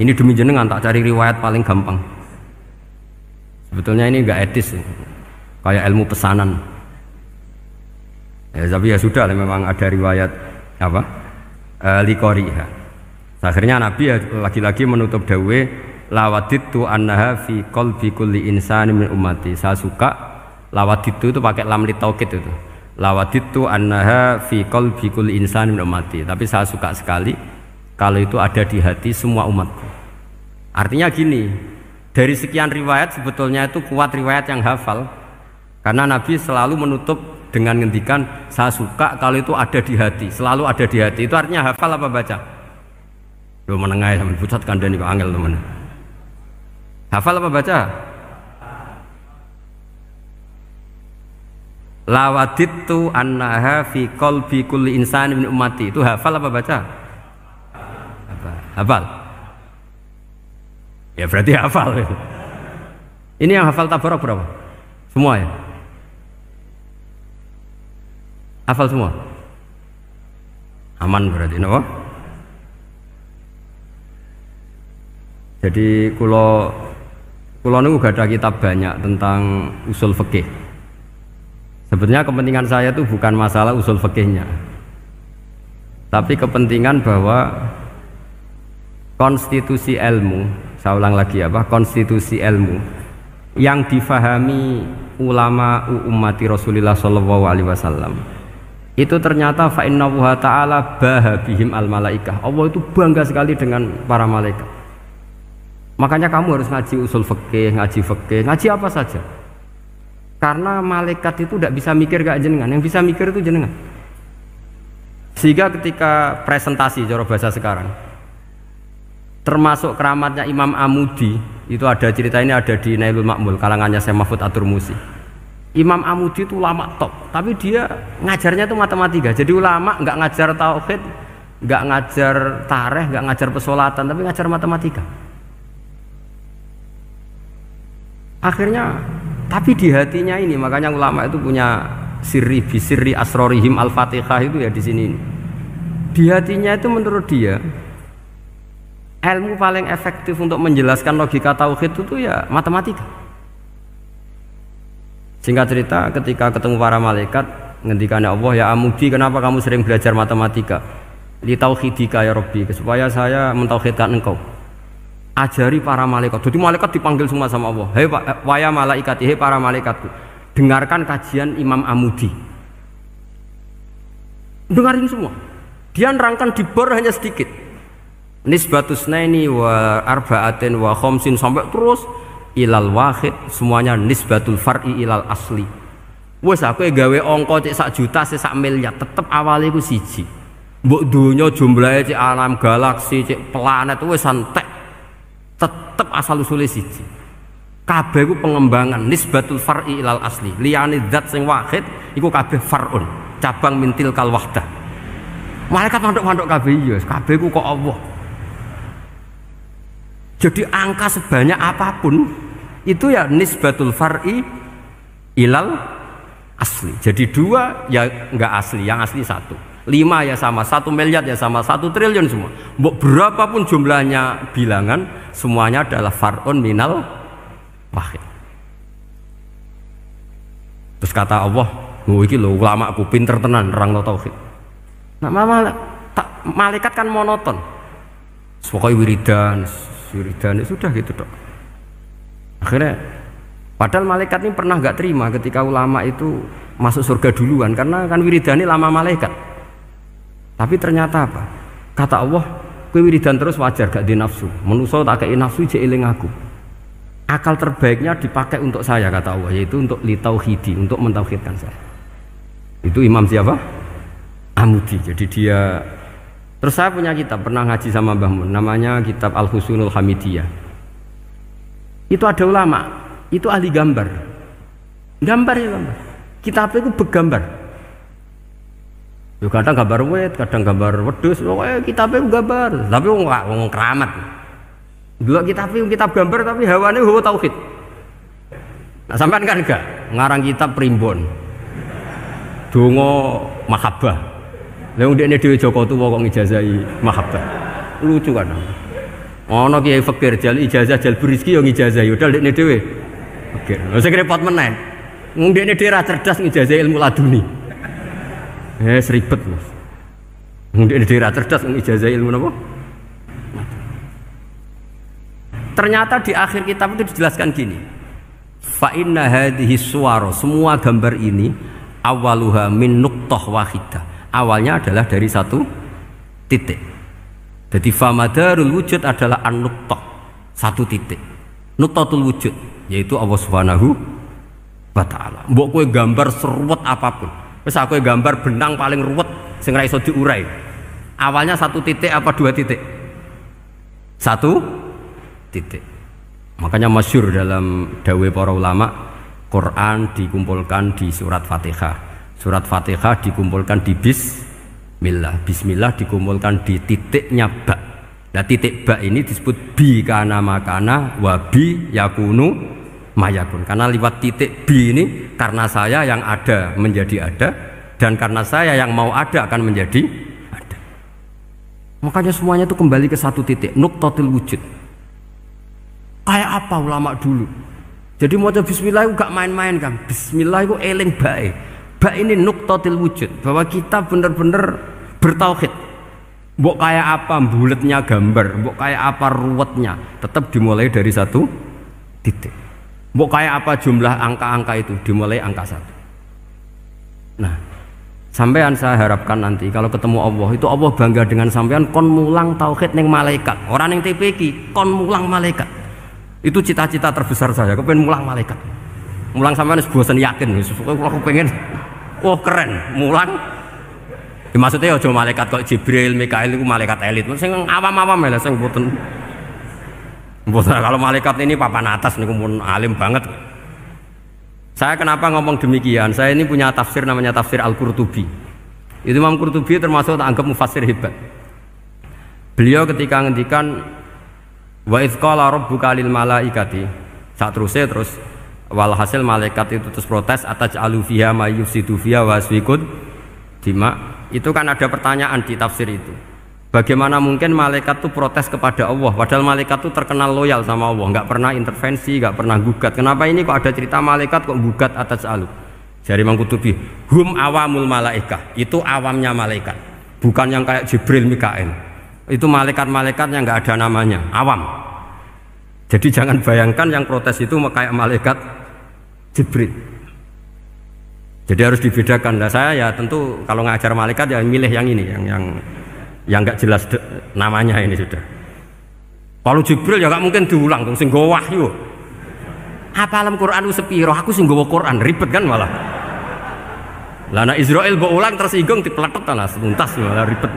ini demi jenengan tak cari riwayat paling gampang sebetulnya ini enggak etis kayak ilmu pesanan ya, tapi ya sudah memang ada riwayat apa e, ya akhirnya Nabi ya lagi-lagi menutup dawe lawaditu annaha fi kolbi kulli insani min umati saya suka lawaditu itu pakai lam litaukit itu lawatitu annaha fi qalbi kulli insan min ummati tapi saya suka sekali kalau itu ada di hati semua umatku artinya gini dari sekian riwayat sebetulnya itu kuat riwayat yang hafal karena Nabi selalu menutup dengan ngendikan saya suka kalau itu ada di hati selalu ada di hati itu artinya hafal apa baca Lu menengah sampai pucat kandani kok angel teman hafal apa baca Lawaditu annaha fi qalbi kulli insani min ummati. Itu hafal apa baca? Hafal. hafal. Ya berarti hafal. Ini yang hafal tabarok berapa? Semua ya? Hafal semua? Aman berarti, no? Jadi kalau kalau nunggu gak ada kitab banyak tentang usul fikih. Sebenarnya kepentingan saya itu bukan masalah usul fikihnya. Tapi kepentingan bahwa konstitusi ilmu, saya ulang lagi apa? Ya, konstitusi ilmu yang difahami ulama ummati Rasulullah Shallallahu alaihi wasallam. Itu ternyata fa innallaha ta'ala bihim al malaikah. Allah itu bangga sekali dengan para malaikat. Makanya kamu harus ngaji usul fikih, ngaji fikih, ngaji apa saja. Karena malaikat itu tidak bisa mikir gak jenengan, yang bisa mikir itu jenengan. Sehingga ketika presentasi jorok bahasa sekarang, termasuk keramatnya Imam Amudi, itu ada cerita ini ada di Nailul Makmul, kalangannya saya Mahfud Atur Musi. Imam Amudi itu lama top, tapi dia ngajarnya itu matematika. Jadi ulama nggak ngajar tauhid, nggak ngajar tareh, nggak ngajar pesolatan, tapi ngajar matematika. Akhirnya tapi di hatinya ini makanya ulama itu punya sirri bisirri asrorihim al-fatihah itu ya di sini. Di hatinya itu menurut dia ilmu paling efektif untuk menjelaskan logika tauhid itu ya matematika. Singkat cerita ketika ketemu para malaikat ngendikannya Allah ya amudi kenapa kamu sering belajar matematika? Li tauhidika ya Rabbi supaya saya mentauhidkan engkau ajari para malaikat. Jadi malaikat dipanggil semua sama Allah. Hei eh, waya malaikat, hei para malaikatku. Dengarkan kajian Imam Amudi. Dengarin semua. Dia nerangkan di bar hanya sedikit. Nisbatus naini wa arba'atin wa khomsin sampai terus ilal wahid semuanya nisbatul far'i ilal asli. Wes aku ya gawe ongko cek sak juta cek sak miliar tetep awalnya ku siji. Buk dunia jumlahnya cek alam galaksi cek planet wes santai tetap asal usulnya siji kabeh itu pengembangan nisbatul far'i ilal asli liyani zat sing wahid itu kabeh far'un cabang mintil kal wahda malaikat mandok-mandok kabeh iya kabeh itu kok Allah jadi angka sebanyak apapun itu ya nisbatul far'i ilal asli jadi dua ya enggak asli yang asli satu lima ya sama, satu miliar ya sama, satu triliun semua. Berapapun jumlahnya bilangan, semuanya adalah far'un minal wahid. Terus kata Allah, "Oh iki lho ulama aku pinter tenan nerang tauhid." Nah, mama, tak, malaikat kan monoton. Pokoknya wiridan, wiridan itu ya sudah gitu dok. Akhirnya padahal malaikat ini pernah nggak terima ketika ulama itu masuk surga duluan karena kan wiridan lama malaikat. Tapi ternyata apa? Kata Allah, kue wiridan terus wajar gak di nafsu. Menuso tak kei nafsu je aku. Akal terbaiknya dipakai untuk saya kata Allah, yaitu untuk litauhidi, untuk mentauhidkan saya. Itu imam siapa? Amudi. Jadi dia Terus saya punya kitab pernah ngaji sama Mbah Mun namanya kitab Al Husunul Hamidiyah. Itu ada ulama, itu ahli gambar. Gambar ya gambar. Kitab itu bergambar. Yo kadang gambar wit, kadang gambar wedhus, kita kitabe gambar. Tapi wong wong keramat. Dua kitab kitab gambar tapi hewannya hawa tauhid. Nah, sampean kan enggak ngarang kitab primbon. Donga mahabbah. Lah wong dekne dhewe Joko tuwa kok ngijazahi mahabbah. Lucu kan. Ono kiai fakir jal ijazah jal berizki yo ngijazahi udal dekne dhewe. Oke, nggak sing repot meneh. Wong dekne dhewe ra cerdas ngijazahi ilmu laduni. Eh seribet mas. Mungkin di cerdas ijazah ilmu apa? Ternyata di akhir kitab itu dijelaskan gini. Fa'inna inna hadhihi semua gambar ini awaluha min nuktoh wahidah. Awalnya adalah dari satu titik. Jadi famadarul wujud adalah an nuktoh satu titik. tul wujud yaitu Allah Subhanahu wa taala. Mbok kowe gambar seruat apapun, Wes aku gambar benang paling ruwet sing ra iso diurai. Awalnya satu titik apa dua titik? Satu titik. Makanya masyur dalam dawe para ulama, Quran dikumpulkan di surat Fatihah. Surat Fatihah dikumpulkan di bismillah. Bismillah dikumpulkan di titiknya ba. Nah titik ba ini disebut bi kana makana wa bi yakunu mayakun karena lewat titik B ini karena saya yang ada menjadi ada dan karena saya yang mau ada akan menjadi ada makanya semuanya itu kembali ke satu titik nuktotil wujud kayak apa ulama dulu jadi mau coba bismillah itu gak main-main kan bismillah itu eling baik baik ini nuktotil wujud bahwa kita benar-benar bertauhid Mbok kayak apa bulatnya gambar, mbok kayak apa ruwetnya, tetap dimulai dari satu titik. Mau kayak apa jumlah angka-angka itu dimulai angka satu. Nah, sampean saya harapkan nanti kalau ketemu Allah itu Allah bangga dengan sampean kon mulang tauhid neng malaikat. Orang yang TPK kon mulang malaikat. Itu cita-cita terbesar saya, pengen mulang malaikat. Mulang sampean bosan yakin, aku pengen. oh, keren, mulang Ya, maksudnya ojo malaikat kalau Jibril, Mikail itu malaikat elit. Sing awam-awam ya, sing boten kalau malaikat ini papan atas nih kumun alim banget. Saya kenapa ngomong demikian? Saya ini punya tafsir namanya tafsir Al-Qurtubi. Itu Imam Qurtubi termasuk tak anggap mufasir hebat. Beliau ketika ngendikan wa idqala rabbuka lil malaikati saat terusnya terus walhasil malaikat itu terus protes atas alu fiha ma wa dima itu kan ada pertanyaan di tafsir itu Bagaimana mungkin malaikat itu protes kepada Allah? Padahal malaikat itu terkenal loyal sama Allah, nggak pernah intervensi, nggak pernah gugat. Kenapa ini kok ada cerita malaikat kok gugat atas alu? Jadi Mangkutubi, hum awamul malaika, itu awamnya malaikat, bukan yang kayak Jibril, Mikael. Itu malaikat-malaikat yang nggak ada namanya, awam. Jadi jangan bayangkan yang protes itu kayak malaikat Jibril. Jadi harus dibedakan. Nah, saya ya tentu kalau ngajar malaikat ya milih yang ini, yang yang yang nggak jelas namanya ini sudah kalau Jibril ya nggak mungkin diulang dong sing wahyu apa alam Quran lu sepiro aku sing Quran ribet kan malah lana Israel bawa ulang tersinggung di pelatok tanah tuntas malah ya, ribet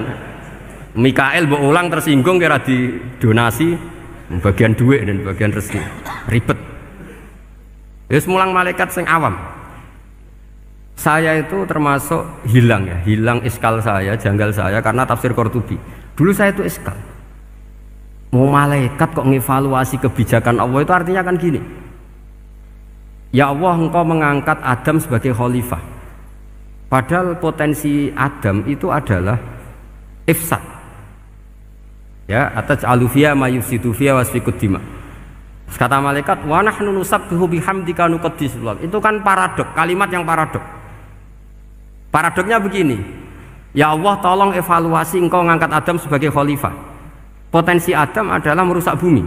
Mikael mbok ulang tersinggung kira di donasi bagian duit dan bagian rezeki ribet ya semulang malaikat sing awam saya itu termasuk hilang ya, hilang iskal saya, janggal saya karena tafsir Qurtubi. Dulu saya itu iskal. Mau malaikat kok ngevaluasi kebijakan Allah itu artinya kan gini. Ya Allah engkau mengangkat Adam sebagai khalifah. Padahal potensi Adam itu adalah ifsad. Ya, atas alufia mayufsidufia wasfikut dima. Kata malaikat, wa nahnu nusabbihu bihamdika nuqaddisullah. Itu kan paradok, kalimat yang paradok. Paradoknya begini, ya Allah tolong evaluasi engkau mengangkat Adam sebagai khalifah. Potensi Adam adalah merusak bumi.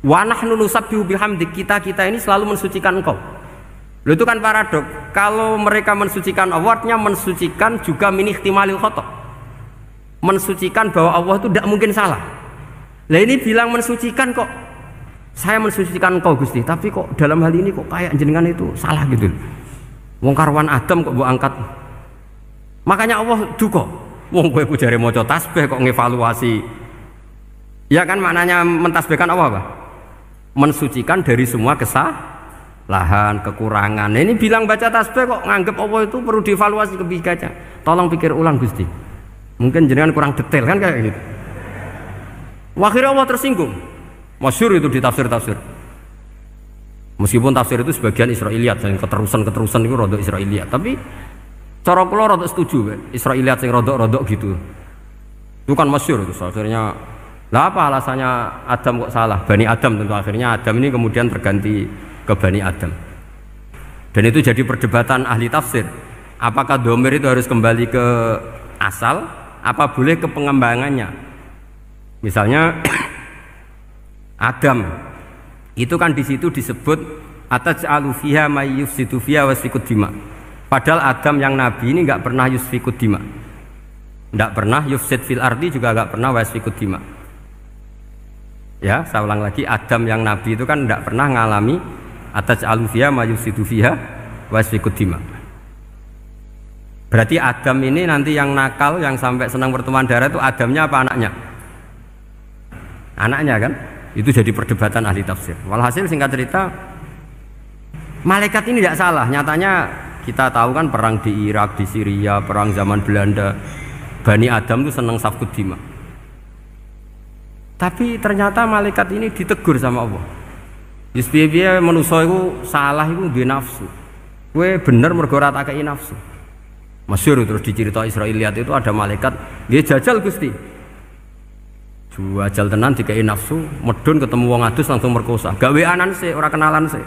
Wanah nunusab bihamdik kita kita ini selalu mensucikan engkau. Lalu itu kan paradok. Kalau mereka mensucikan awatnya, mensucikan juga minih timalil khotok. Mensucikan bahwa Allah itu tidak mungkin salah. Lah ini bilang mensucikan kok saya mensucikan engkau, Gusti, tapi kok dalam hal ini kok kayak jenengan itu salah gitu. Wong karwan Adam kok buangkat angkat Makanya Allah duka. Wong kowe jare maca tasbih kok ngevaluasi. Ya kan maknanya mentasbihkan Allah apa? Mensucikan dari semua kesah, lahan, kekurangan. Ini bilang baca tasbih kok nganggep Allah itu perlu dievaluasi kebijakannya. Tolong pikir ulang Gusti. Mungkin jenengan kurang detail kan kayak gitu. Akhirnya Allah tersinggung. Masyur itu ditafsir tafsir Meskipun tafsir itu sebagian Israeliat dan keterusan-keterusan itu rodo Israeliat, tapi Cara kula rada setuju, Israeliat sing rodok-rodok gitu. Itu kan masyur itu akhirnya lah apa alasannya Adam kok salah? Bani Adam tentu akhirnya Adam ini kemudian berganti ke Bani Adam. Dan itu jadi perdebatan ahli tafsir. Apakah domir itu harus kembali ke asal? Apa boleh ke pengembangannya? Misalnya Adam itu kan di situ disebut atas alufiha mayyuf situfiha wasikut dima' Padahal Adam yang Nabi ini nggak pernah yusfikut dima, nggak pernah yufsid fil ardi juga nggak pernah wasfikut dima. Ya, saya ulang lagi, Adam yang Nabi itu kan nggak pernah ngalami atas alufia mayusidu fiha wasfikut dima. Berarti Adam ini nanti yang nakal, yang sampai senang berteman darah itu Adamnya apa anaknya? Anaknya kan? Itu jadi perdebatan ahli tafsir. Walhasil singkat cerita, malaikat ini tidak salah. Nyatanya kita tahu kan perang di Irak, di Syria, perang zaman Belanda. Bani Adam itu seneng safkut dima. Tapi ternyata malaikat ini ditegur sama Allah. Justru dia manusia itu salah itu di nafsu. Kue bener mergo inafsu. nafsu. Masyur terus dicerita lihat itu ada malaikat dia jajal Gusti. Jual jal tenan dikai nafsu, medun ketemu wong adus langsung merkosa. Gawe anan sih, orang kenalan sih.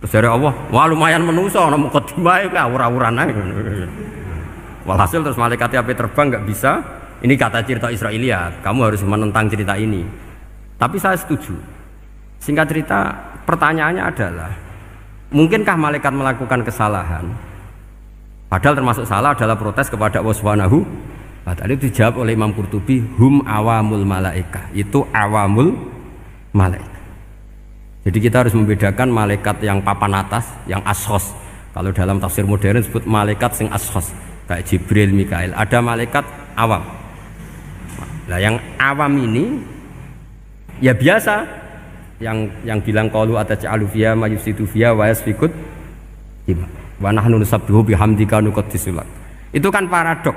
Terus dari Allah, wah lumayan menuso, ana mukadimah ya awur-awuran ae. Walhasil terus malaikat api terbang nggak bisa. Ini kata cerita Israelia, kamu harus menentang cerita ini. Tapi saya setuju. Singkat cerita, pertanyaannya adalah, mungkinkah malaikat melakukan kesalahan? Padahal termasuk salah adalah protes kepada Allah Subhanahu wa taala itu dijawab oleh Imam Qurtubi, hum awamul malaika. Itu awamul malaika. Jadi kita harus membedakan malaikat yang papan atas, yang ashos. Kalau dalam tafsir modern sebut malaikat sing ashos, kayak Jibril, Mikail. Ada malaikat awam. Nah, yang awam ini ya biasa yang yang bilang kalu ada fiya majusi tuvia wayas fikut. wanah wa nahnu nusabbihu bihamdika Itu kan paradok.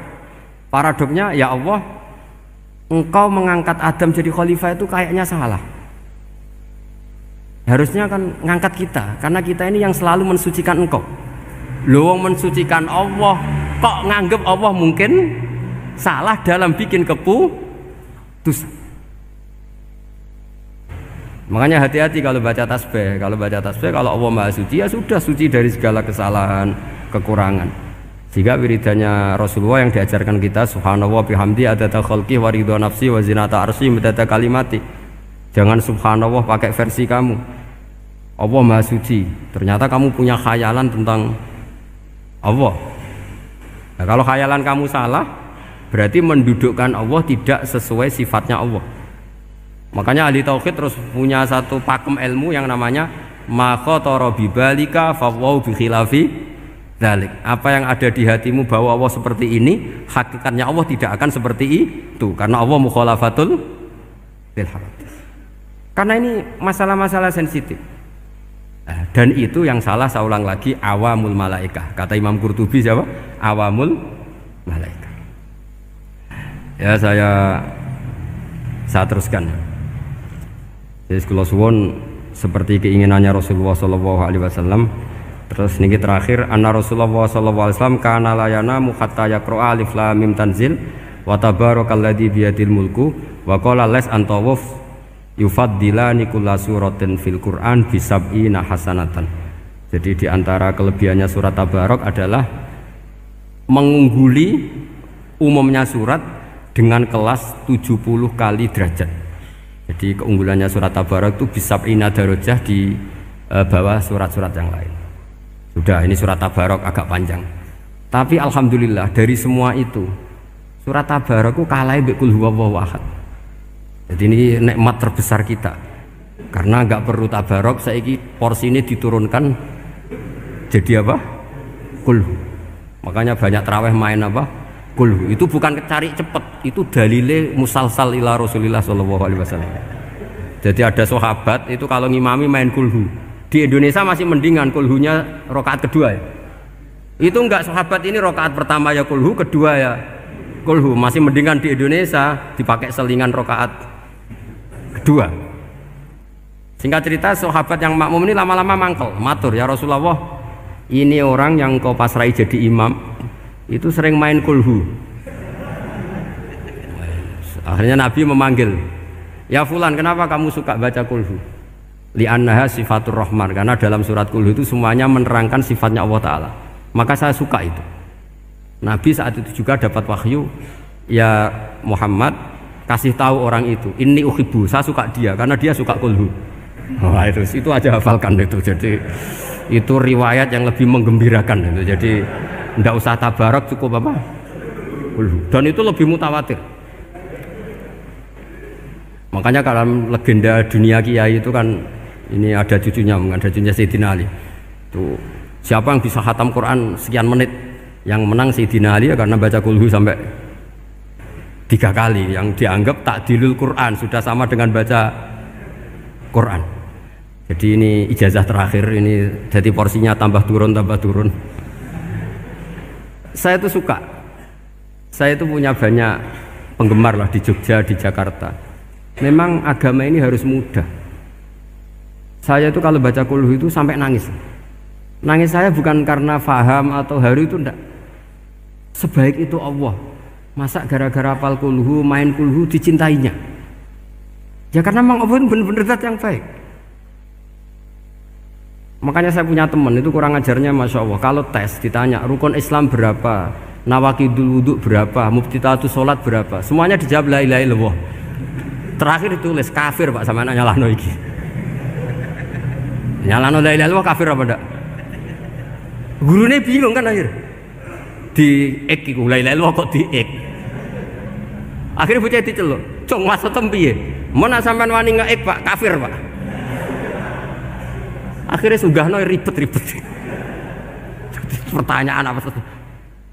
Paradoknya ya Allah, engkau mengangkat Adam jadi khalifah itu kayaknya salah Harusnya kan ngangkat kita karena kita ini yang selalu mensucikan engkau. luang mensucikan Allah kok nganggep Allah mungkin salah dalam bikin keputusan. Makanya hati-hati kalau baca tasbih. Kalau baca tasbih kalau Allah Maha Suci ya sudah suci dari segala kesalahan, kekurangan. Sehingga wiridannya Rasulullah yang diajarkan kita subhanallah bihamdi adata khalqi wa nafsi wa zinata arsi, mudata kalimati Jangan subhanallah pakai versi kamu. Allah Maha Suci. Ternyata kamu punya khayalan tentang Allah. Nah, kalau khayalan kamu salah, berarti mendudukkan Allah tidak sesuai sifatnya Allah. Makanya ahli tauhid terus punya satu pakem ilmu yang namanya makhotoro bibalika fawwau bikhilafi dalik. Apa yang ada di hatimu bahwa Allah seperti ini, hakikatnya Allah tidak akan seperti itu karena Allah mukhalafatul lil karena ini masalah-masalah sensitif. Nah, dan itu yang salah saya ulang lagi awamul malaika Kata Imam Qurtubi siapa? Awamul malaika Ya saya saya teruskan. Jadi kalau suwon seperti keinginannya Rasulullah Shallallahu Alaihi Wasallam. Terus niki terakhir, anna Rasulullah Shallallahu Alaihi Wasallam kana layana mukatta yakro alif lam mim tanzil wa biyadil mulku wa qala les antawuf yufaddilani kulla suratin fil Qur'an bisab'ina hasanatan. Jadi diantara kelebihannya surat Tabarok adalah mengungguli umumnya surat dengan kelas 70 kali derajat. Jadi keunggulannya surat Tabarok itu bisab'ina darujah di e, bawah surat-surat yang lain. Sudah ini surat Tabarok agak panjang. Tapi alhamdulillah dari semua itu surat Tabarok itu kalah ibu kul jadi ini nikmat terbesar kita. Karena nggak perlu tabarok, saya ini porsi ini diturunkan jadi apa? Kulhu. Makanya banyak teraweh main apa? Kulhu. Itu bukan cari cepet, itu dalile musalsal ila Rasulillah Shallallahu Alaihi Wasallam. Jadi ada sahabat itu kalau ngimami main kulhu. Di Indonesia masih mendingan kulhunya rokaat kedua ya. Itu enggak sahabat ini rokaat pertama ya kulhu, kedua ya kulhu. Masih mendingan di Indonesia dipakai selingan rokaat kedua singkat cerita sahabat yang makmum ini lama-lama mangkel matur ya Rasulullah ini orang yang kau pasrai jadi imam itu sering main kulhu akhirnya Nabi memanggil ya fulan kenapa kamu suka baca kulhu Li annaha sifatur rahman karena dalam surat kulhu itu semuanya menerangkan sifatnya Allah Ta'ala maka saya suka itu Nabi saat itu juga dapat wahyu ya Muhammad kasih tahu orang itu ini uhibu saya suka dia karena dia suka kulhu Wah, itu itu aja hafalkan itu jadi itu riwayat yang lebih menggembirakan itu jadi tidak usah tabarak cukup apa kulhu dan itu lebih mutawatir makanya kalau legenda dunia kiai itu kan ini ada cucunya ada cucunya Sayyidina Ali itu siapa yang bisa hatam Quran sekian menit yang menang Sayyidina Ali ya karena baca kulhu sampai tiga kali yang dianggap takdilul Quran sudah sama dengan baca Quran jadi ini ijazah terakhir ini jadi porsinya tambah turun tambah turun saya itu suka saya itu punya banyak penggemar lah di Jogja di Jakarta memang agama ini harus mudah saya itu kalau baca kuluh itu sampai nangis nangis saya bukan karena faham atau hari itu enggak sebaik itu Allah Masa gara-gara apal kulhu, main kulhu dicintainya? Ya karena Mang Owen benar bener zat yang baik. Makanya saya punya teman itu kurang ajarnya Masya Allah Kalau tes ditanya rukun Islam berapa Nawakidul wudhu berapa Mubtitatu sholat berapa Semuanya dijawab la ilaha illallah Terakhir ditulis kafir pak sama anak nyalano iki Nyalano la ilaha illallah kafir apa enggak Gurunya bingung kan akhir Di ek iku la ilaha illallah kok di ek akhirnya bocah diceluk cong masa tempi ya mana sampean wani ngeik pak kafir pak akhirnya sudah noy ribet ribet pertanyaan apa tuh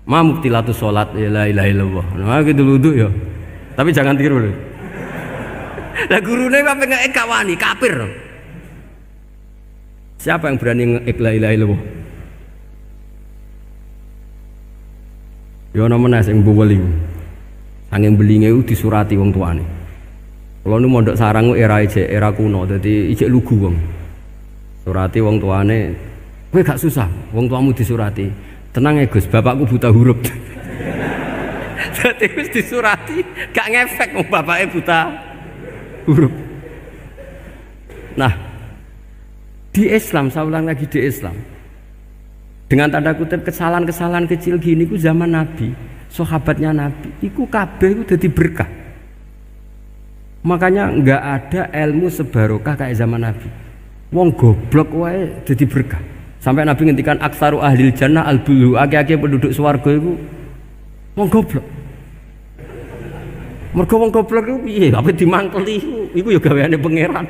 ma mubtilatu sholat ilah ya ilah illallah nah gitu luduh ya tapi jangan tiru loh lah gurunya apa ngeik wani kafir siapa yang berani ngeik la ilah ilah Ya Yo nama nasi mbuwel Angin belinge disurati wong tuane. Kalau nu mondok sarang era aja era kuno, jadi ije lugu wong. Surati wong tuane, gue gak susah. Wong tuamu disurati. Tenang ya Gus, bapakku buta huruf. jadi Gus disurati, gak ngefek mau bapaknya buta huruf. Nah, di Islam, saya ulang lagi di Islam. Dengan tanda kutip kesalahan-kesalahan kecil gini ku zaman Nabi sahabatnya Nabi iku kabeh itu jadi berkah makanya nggak ada ilmu sebarokah kayak zaman Nabi wong goblok wae jadi berkah sampai Nabi ngintikan aksaru ahli jannah al bulu aki-aki penduduk swarga itu wong goblok mergo wong goblok itu piye apa dimangkeli iku ya gaweane pangeran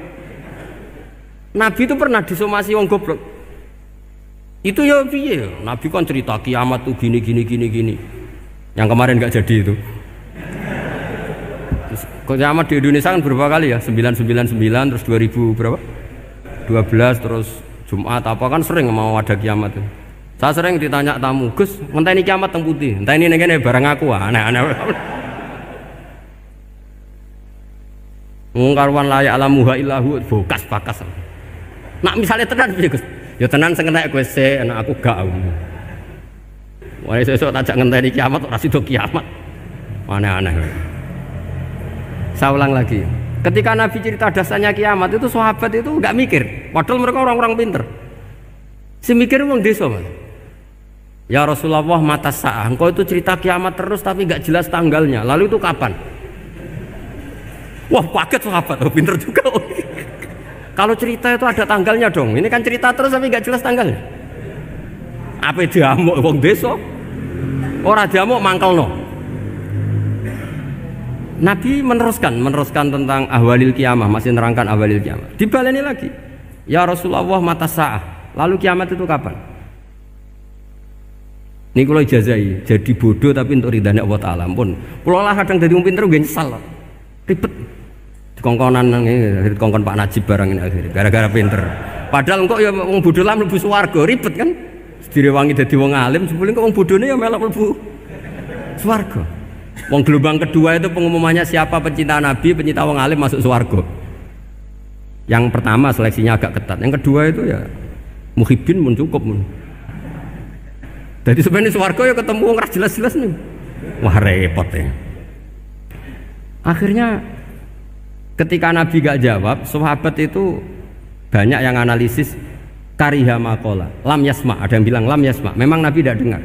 Nabi itu pernah disomasi wong goblok itu ya piye Nabi kan cerita kiamat tuh gini gini gini gini yang kemarin nggak jadi itu kiamat di Indonesia kan berapa kali ya 999 terus 2000 berapa 12 terus Jumat apa kan sering mau ada kiamat itu. saya sering ditanya tamu Gus entah ini kiamat yang putih entah ini negene barang aku ah, aneh-aneh mengungkarwan layak alamuha ilahu bokas bakas. Nak misalnya tenan Gus? Ya tenan sing kena kowe enak aku gak. umum. Wah itu tajak ngenteni kiamat orang situ kiamat. Aneh-aneh. Saya ulang lagi. Ketika Nabi cerita dasarnya kiamat itu sahabat itu nggak mikir. Padahal mereka orang-orang pinter. Si mikir uang desa man. Ya Rasulullah mata sah. Engkau itu cerita kiamat terus tapi nggak jelas tanggalnya. Lalu itu kapan? Wah paket sahabat, oh, pinter juga. Kalau cerita itu ada tanggalnya dong. Ini kan cerita terus tapi nggak jelas tanggalnya. Apa mau uang desa? ora diamuk mangkelno Nabi meneruskan meneruskan tentang ahwalil kiamah masih nerangkan ahwalil kiamah dibaleni lagi ya Rasulullah mata sah lalu kiamat itu kapan ini kalau ijazai, jadi bodoh tapi untuk ridhanya Allah Ta'ala pun kalau lah kadang jadi pinter gue nyesal ribet kongkonan ini kongkon Pak Najib barang ini akhirnya gara-gara pinter padahal kok ya bodoh lah melibu suarga, ribet kan sendiri wangi dadi wong alim sebelum kok wong bodone ya melok mlebu swarga. Wong gelombang kedua itu pengumumannya siapa pencinta nabi, pencinta wong alim masuk swarga. Yang pertama seleksinya agak ketat, yang kedua itu ya muhibin pun cukup Jadi sebenarnya swarga ya ketemu wong jelas-jelas nih. Wah repot ya. Akhirnya ketika Nabi gak jawab, sahabat itu banyak yang analisis kariha makola lam yasma ada yang bilang lam yasma memang Nabi tidak dengar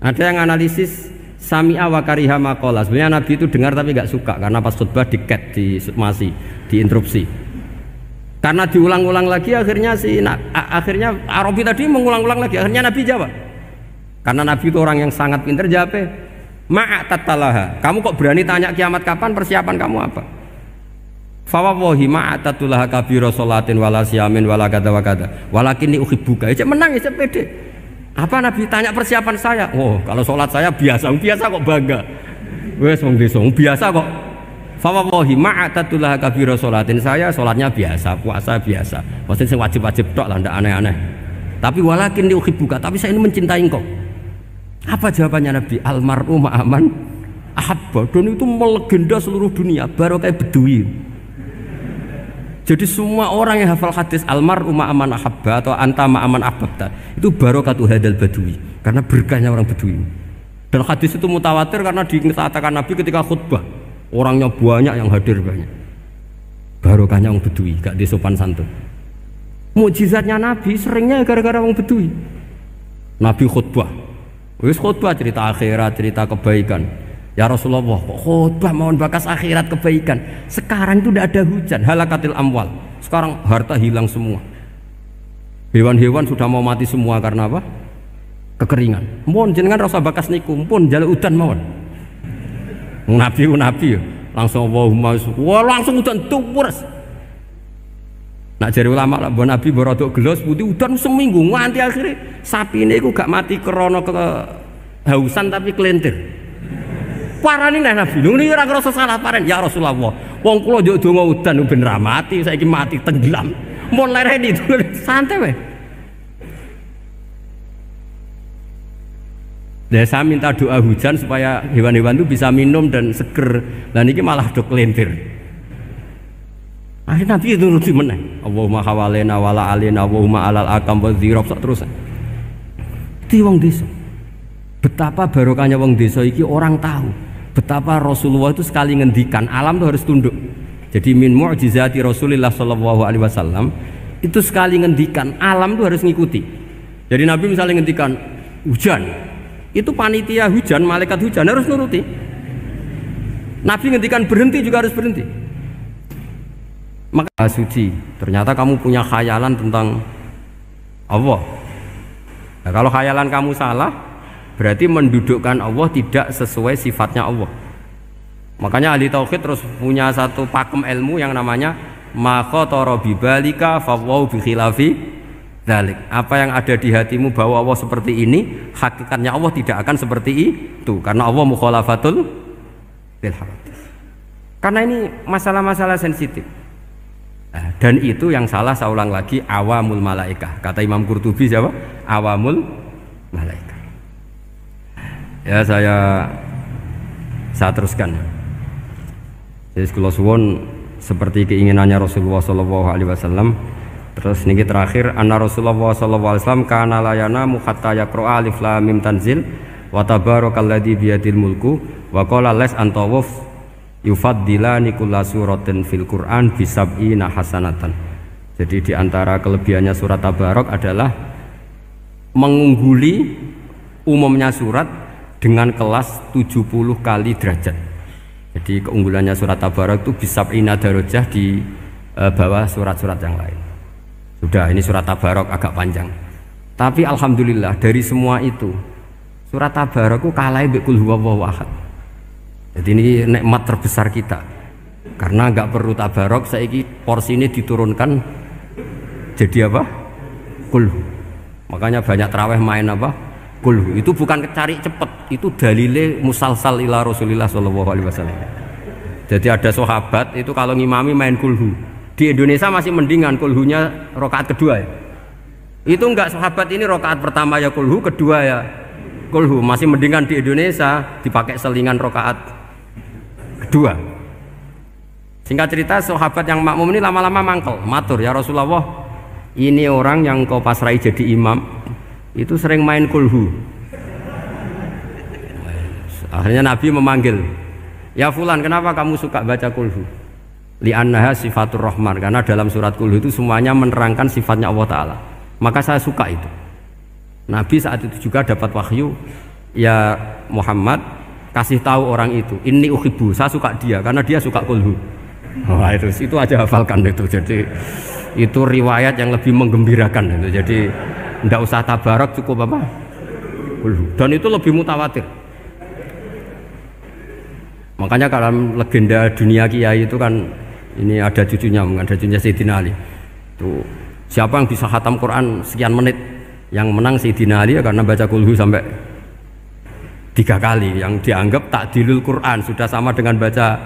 ada yang analisis sami awa kariha makola sebenarnya Nabi itu dengar tapi nggak suka karena pas khutbah diket di masih diinterupsi karena diulang-ulang lagi akhirnya si nah, akhirnya Arabi tadi mengulang-ulang lagi akhirnya Nabi jawab karena Nabi itu orang yang sangat pinter jawab ma'at tatalaha kamu kok berani tanya kiamat kapan persiapan kamu apa Fawawahi ma'atatullah kabiro sholatin wala siamin wala kata wa kata Walakin ini buka ya menang ya pede Apa Nabi tanya persiapan saya Oh kalau sholat saya biasa, biasa kok bangga Wes wong desa, biasa kok Fawawahi ma'atatullah kabiro sholatin Saya sholatnya biasa, puasa biasa Maksudnya sing wajib-wajib tok lah, ndak aneh-aneh Tapi walakin ini buka, tapi saya ini mencintai engkau Apa jawabannya Nabi? almaru maaman Ahabba dan itu melegenda seluruh dunia baru kayak beduin. Jadi semua orang yang hafal hadis almar umma aman ahabba atau ma aman ahabba itu tuh hadal badui karena berkahnya orang badui. Dan hadis itu mutawatir karena dikatakan Nabi ketika khutbah orangnya banyak yang hadir banyak. Barokahnya orang bedui gak disopan santun. Mujizatnya Nabi seringnya ya gara-gara orang bedui. Nabi khutbah. Wis khutbah cerita akhirat, cerita kebaikan Ya Rasulullah, kok khutbah mohon bakas akhirat kebaikan. Sekarang itu tidak ada hujan, halakatil amwal. Sekarang harta hilang semua. Hewan-hewan sudah mau mati semua karena apa? Kekeringan. Mohon jenengan rasa bakas niku, pun jalan hutan mohon. Nabi nabi Langsung Allahumma wah langsung hujan tupures. Nak jadi ulama lah, buat Nabi berodok gelos putih hutan seminggu nganti akhirnya sapi ini aku gak mati ke hausan tapi kelentir. Parani nih Nabi. Ini orang ngerasa salah paren Ya Rasulullah. Wong kulo jauh mau udan ben mati. Saya mati tenggelam. Mau di itu santai weh. Dan saya minta doa hujan supaya hewan-hewan itu bisa minum dan seger. Dan ini malah dok lentir. Akhirnya Nabi itu nuruti meneh. Allahumma hawalena wala alena Allahumma alal akam wa zirab sak terus. Di wong desa. Betapa barokahnya wong desa iki orang tahu betapa Rasulullah itu sekali ngendikan alam itu harus tunduk jadi min mu'jizati Rasulullah sallallahu Alaihi Wasallam itu sekali ngendikan alam itu harus ngikuti jadi Nabi misalnya ngendikan hujan itu panitia hujan malaikat hujan harus nuruti Nabi ngendikan berhenti juga harus berhenti maka suci ternyata kamu punya khayalan tentang Allah nah, kalau khayalan kamu salah Berarti mendudukkan Allah tidak sesuai sifatnya Allah. Makanya ahli tauhid terus punya satu pakem ilmu yang namanya makhotoro bibalika fawwau bikhilafi dalik. Apa yang ada di hatimu bahwa Allah seperti ini, hakikatnya Allah tidak akan seperti itu karena Allah mukhalafatul bil Karena ini masalah-masalah sensitif. Nah, dan itu yang salah saya ulang lagi awamul malaikah. Kata Imam Qurtubi siapa? Awamul malaikah ya saya saya teruskan ya. jadi sekolah suwon seperti keinginannya Rasulullah Shallallahu Alaihi Wasallam terus niki terakhir anak Rasulullah Shallallahu Alaihi Wasallam karena layana mukhatta pro alif lam mim tanzil watabaro kaladi biadil mulku wa qala les antawuf dila nikulasu suratin fil Qur'an bisab'ina hasanatan jadi diantara kelebihannya surat Tabarok adalah mengungguli umumnya surat dengan kelas 70 kali derajat. Jadi keunggulannya surat Tabarak itu bisa ina darajah di e, bawah surat-surat yang lain. Sudah ini surat Tabarak agak panjang. Tapi alhamdulillah dari semua itu surat Tabarak itu kalah bikul wahad. Jadi ini nikmat terbesar kita. Karena nggak perlu Tabarak, saya ini porsi ini diturunkan jadi apa? Kul. Makanya banyak teraweh main apa? kulhu itu bukan cari cepet itu dalile musalsal ila rasulillah sallallahu alaihi wasallam jadi ada sahabat itu kalau ngimami main kulhu di Indonesia masih mendingan kulhunya rokaat kedua ya itu enggak sahabat ini rokaat pertama ya kulhu kedua ya kulhu masih mendingan di Indonesia dipakai selingan rokaat kedua singkat cerita sahabat yang makmum ini lama-lama mangkel matur ya Rasulullah ini orang yang kau pasrai jadi imam itu sering main kulhu akhirnya Nabi memanggil ya fulan kenapa kamu suka baca kulhu li'annaha sifatur rahman karena dalam surat kulhu itu semuanya menerangkan sifatnya Allah Ta'ala maka saya suka itu Nabi saat itu juga dapat wahyu ya Muhammad kasih tahu orang itu ini uhibu saya suka dia karena dia suka kulhu Wah, itu itu aja hafalkan itu. Jadi itu riwayat yang lebih menggembirakan itu. Jadi tidak usah tabarak cukup apa? Dan itu lebih mutawatir. Makanya kalau legenda dunia kiai itu kan ini ada cucunya, ada cucunya Sayyidina Ali. Itu siapa yang bisa hatam Quran sekian menit? Yang menang Sayyidina Ali ya karena baca kulhu sampai tiga kali yang dianggap tak dilul Quran sudah sama dengan baca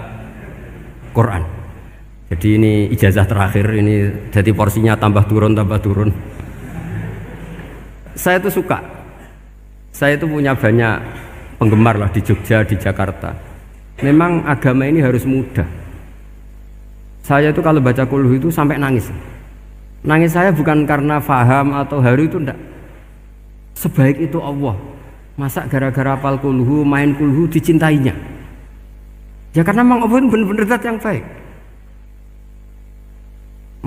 Quran. Jadi ini ijazah terakhir ini jadi porsinya tambah turun tambah turun saya itu suka saya itu punya banyak penggemar lah di Jogja di Jakarta memang agama ini harus mudah saya itu kalau baca kuluh itu sampai nangis nangis saya bukan karena faham atau hari itu enggak sebaik itu Allah masa gara-gara apal kulhu main kulhu dicintainya ya karena memang Allah benar-benar yang baik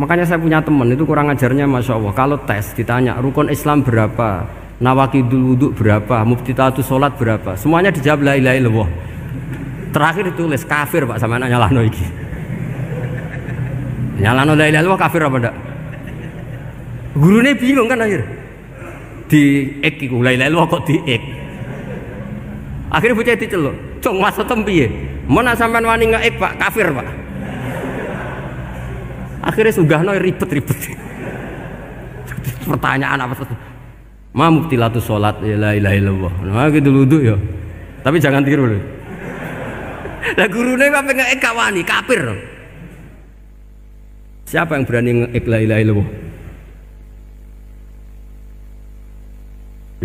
Makanya saya punya teman itu kurang ajarnya Masya Allah Kalau tes ditanya rukun Islam berapa Nawakidul wudhu berapa mufti Mubtitatu sholat berapa Semuanya dijawab la ilai illallah Terakhir ditulis kafir pak sama anaknya lano iki Nyalano la ilai kafir apa enggak Gurunya bingung kan akhir Di ek iku la ilai kok di ek Akhirnya bocah diceluk Cung masa tempi ya Mana sampean wani ek pak kafir pak Akhirnya sudah no, ribet-ribet. Pertanyaan apa tuh? Ma latu sholat ya la Nah gitu ludu ya. Tapi jangan tiru loh. Lah gurunya apa pengen ekawani kapir? Siapa yang berani ngek la ilaha illallah?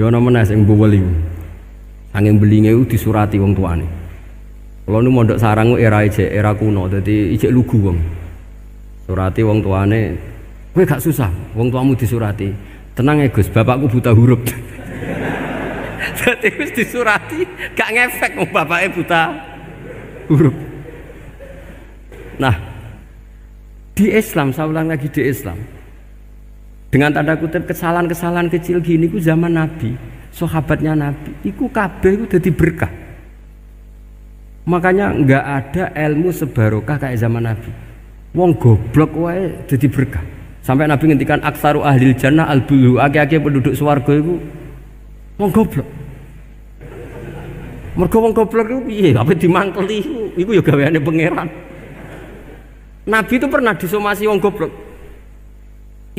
Ya ana Yang sing buweli. Angin belinge disurati wong tuane. Kalau nu mondok sarang era ijek era kuno, jadi ijek lugu wong surati wong tuane kowe gak susah wong tuamu disurati tenang ya Gus bapakku buta huruf berarti Gus disurati gak ngefek wong bapaknya buta huruf nah di Islam saya ulang lagi di Islam dengan tanda kutip kesalahan-kesalahan kecil gini ku zaman Nabi sahabatnya Nabi iku kabeh itu jadi berkah makanya nggak ada ilmu sebarokah kayak zaman Nabi Wong goblok wae jadi berkah. Sampai Nabi ngendikan aksaru ahli jannah al bulu, akeh-akeh penduduk swarga itu wong goblok. Mergo wong goblok itu piye? Apa dimangkeli iku iku ya gaweane pangeran. Nabi itu pernah disomasi wong goblok.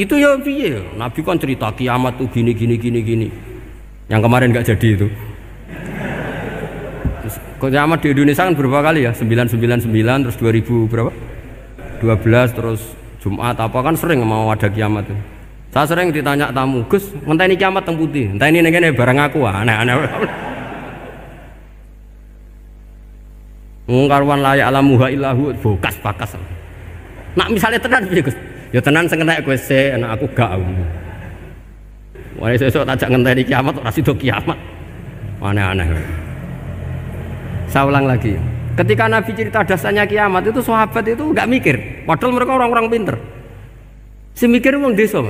Itu ya piye? Nabi kan cerita kiamat tuh gini gini gini gini. Yang kemarin gak jadi itu. Kiamat di Indonesia kan berapa kali ya? sembilan, sembilan, sembilan, terus dua ribu berapa? 12 terus Jumat apa kan sering mau ada kiamat tuh. Saya sering ditanya tamu, Gus, ngenteni kiamat teng putih, ngenteni ini kene barang aku aneh-aneh. Nah, nah. Wong karuan layak alamuha ilahu bokas bakas. Nak misalnya tenan piye, Gus? Ya tenan sing kena kowe sik, anak aku gak. Wah, sesuk tajak ngenteni kiamat ora sido kiamat. Aneh-aneh. Saya ulang lagi. Ketika Nabi cerita dasarnya kiamat itu sahabat itu nggak mikir. Padahal mereka orang-orang pinter. Si mikir wong desa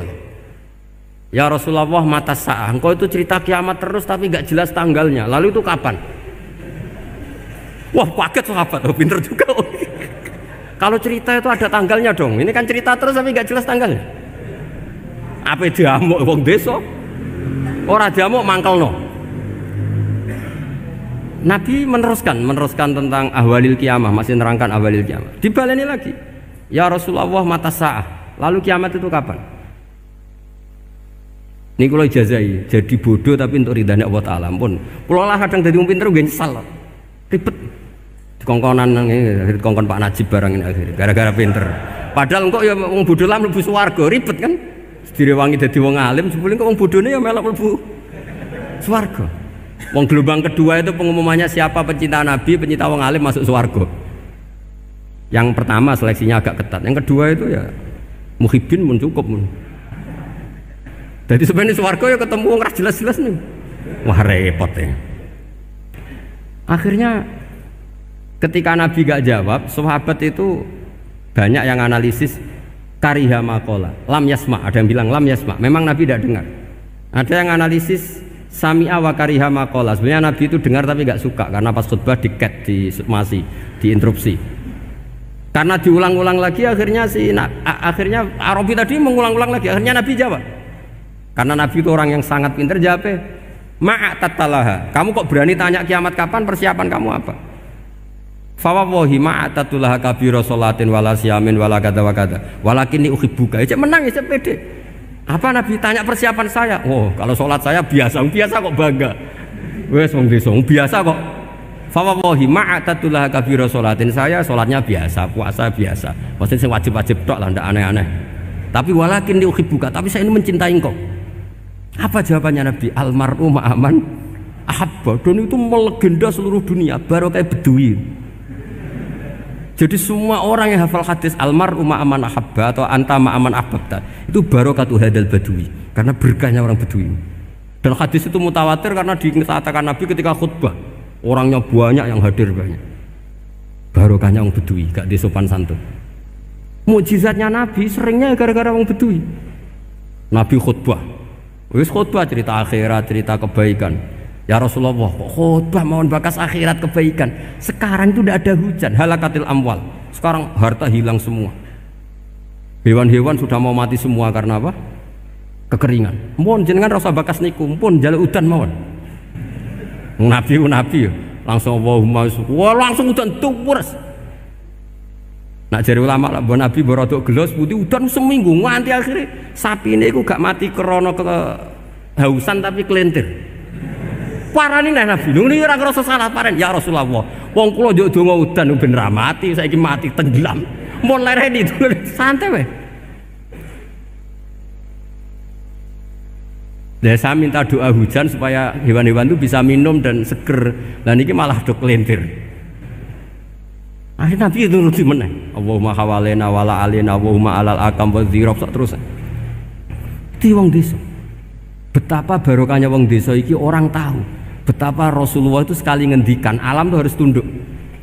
Ya Rasulullah mata sah. Engkau itu cerita kiamat terus tapi nggak jelas tanggalnya. Lalu itu kapan? Wah paket sahabat, oh, pinter juga. Kalau cerita itu ada tanggalnya dong. Ini kan cerita terus tapi nggak jelas tanggalnya. Apa diamuk uang desa? Orang diamuk mangkal no. Nabi meneruskan, meneruskan tentang ahwalil kiamah, masih nerangkan ahwalil kiamah. Dibaleni lagi. Ya Rasulullah mata sah Lalu kiamat itu kapan? Ini kalau jazai, jadi bodoh tapi untuk ridhanya Allah Ta'ala pun. Kalau lah kadang jadi umpin terus gak nyesal. Ribet. Kongkonan ini, kongkon Pak Najib barang ini akhirnya, gara-gara pinter. Padahal kok ya wong bodoh lah mlebu swarga, ribet kan? wangi jadi wong alim, sebelum kok wong bodohnya ya melak mlebu swarga. Wong gelombang kedua itu pengumumannya siapa pencinta Nabi, pencinta wong alim masuk swargo. Yang pertama seleksinya agak ketat, yang kedua itu ya muhibin pun cukup Jadi sebenarnya swargo ya ketemu wong jelas-jelas nih. Wah repot ya. Akhirnya ketika Nabi gak jawab, sahabat itu banyak yang analisis kariha makola, lam yasma. Ada yang bilang lam yasma. Memang Nabi tidak dengar. Ada yang analisis Sami awakariha makola. Sebenarnya Nabi itu dengar tapi nggak suka karena pas khutbah diket di masih diinterupsi. Karena diulang-ulang lagi akhirnya si nah, akhirnya Arabi tadi mengulang-ulang lagi akhirnya Nabi jawab. Karena Nabi itu orang yang sangat pintar jawab. Eh, Ma'at tatalaha. Kamu kok berani tanya kiamat kapan? Persiapan kamu apa? Fawawahi ma'atatulaha kabiro solatin wala siamin wala kata wakata Walakin ini uhibuka. Ya menang ya pede. Apa Nabi tanya persiapan saya? Oh, kalau sholat saya biasa, biasa kok bangga. Wes wong desa, biasa kok. Fawallahi ma'atatullah kabira sholatin saya sholatnya biasa, puasa biasa. Maksudnya sing wajib-wajib tok lah, ndak aneh-aneh. Tapi walakin buka. tapi saya ini mencintai engkau. Apa jawabannya Nabi? Almarhum ma'aman ahabba dan itu melegenda seluruh dunia baru kayak bedui jadi semua orang yang hafal hadis almar umma aman ahabba atau anta aman ahbabta itu barokatu hadal badui karena berkahnya orang bedui. Dan hadis itu mutawatir karena dikatakan Nabi ketika khutbah orangnya banyak yang hadir banyak. Barokahnya orang bedui gak disopan santun. Mujizatnya Nabi seringnya gara-gara orang bedui. Nabi khutbah. Wis khutbah cerita akhirat, cerita kebaikan. Ya Rasulullah, kok khutbah mohon bakas akhirat kebaikan. Sekarang itu tidak ada hujan, halakatil amwal. Sekarang harta hilang semua. Hewan-hewan sudah mau mati semua karena apa? Kekeringan. Mohon jenengan rasa bakas niku, pun jalan hutan mohon. Nabi nabi langsung Allahumma wah langsung hutan tupures. Nak jadi ulama lah, buat nabi berodok gelos putih hutan seminggu nganti akhirnya sapi ini aku gak mati krono hausan tapi kelentir. Parani nih Nabi. Lho nih orang rasa salah paren ya Rasulullah. Wong kula jauh mau udan ben ramati, mati, saiki mati tenggelam. mau di itu santai weh Desa minta doa hujan supaya hewan-hewan itu bisa minum dan seger. Dan ini malah dok kelentir. Akhirnya Nabi itu nanti meneh. Allahumma hawalena wala alena Allahumma alal akam wa sok terus. Itu wong desa. Betapa barokahnya wong desa iki orang tahu. Betapa Rasulullah itu sekali ngendikan alam itu harus tunduk.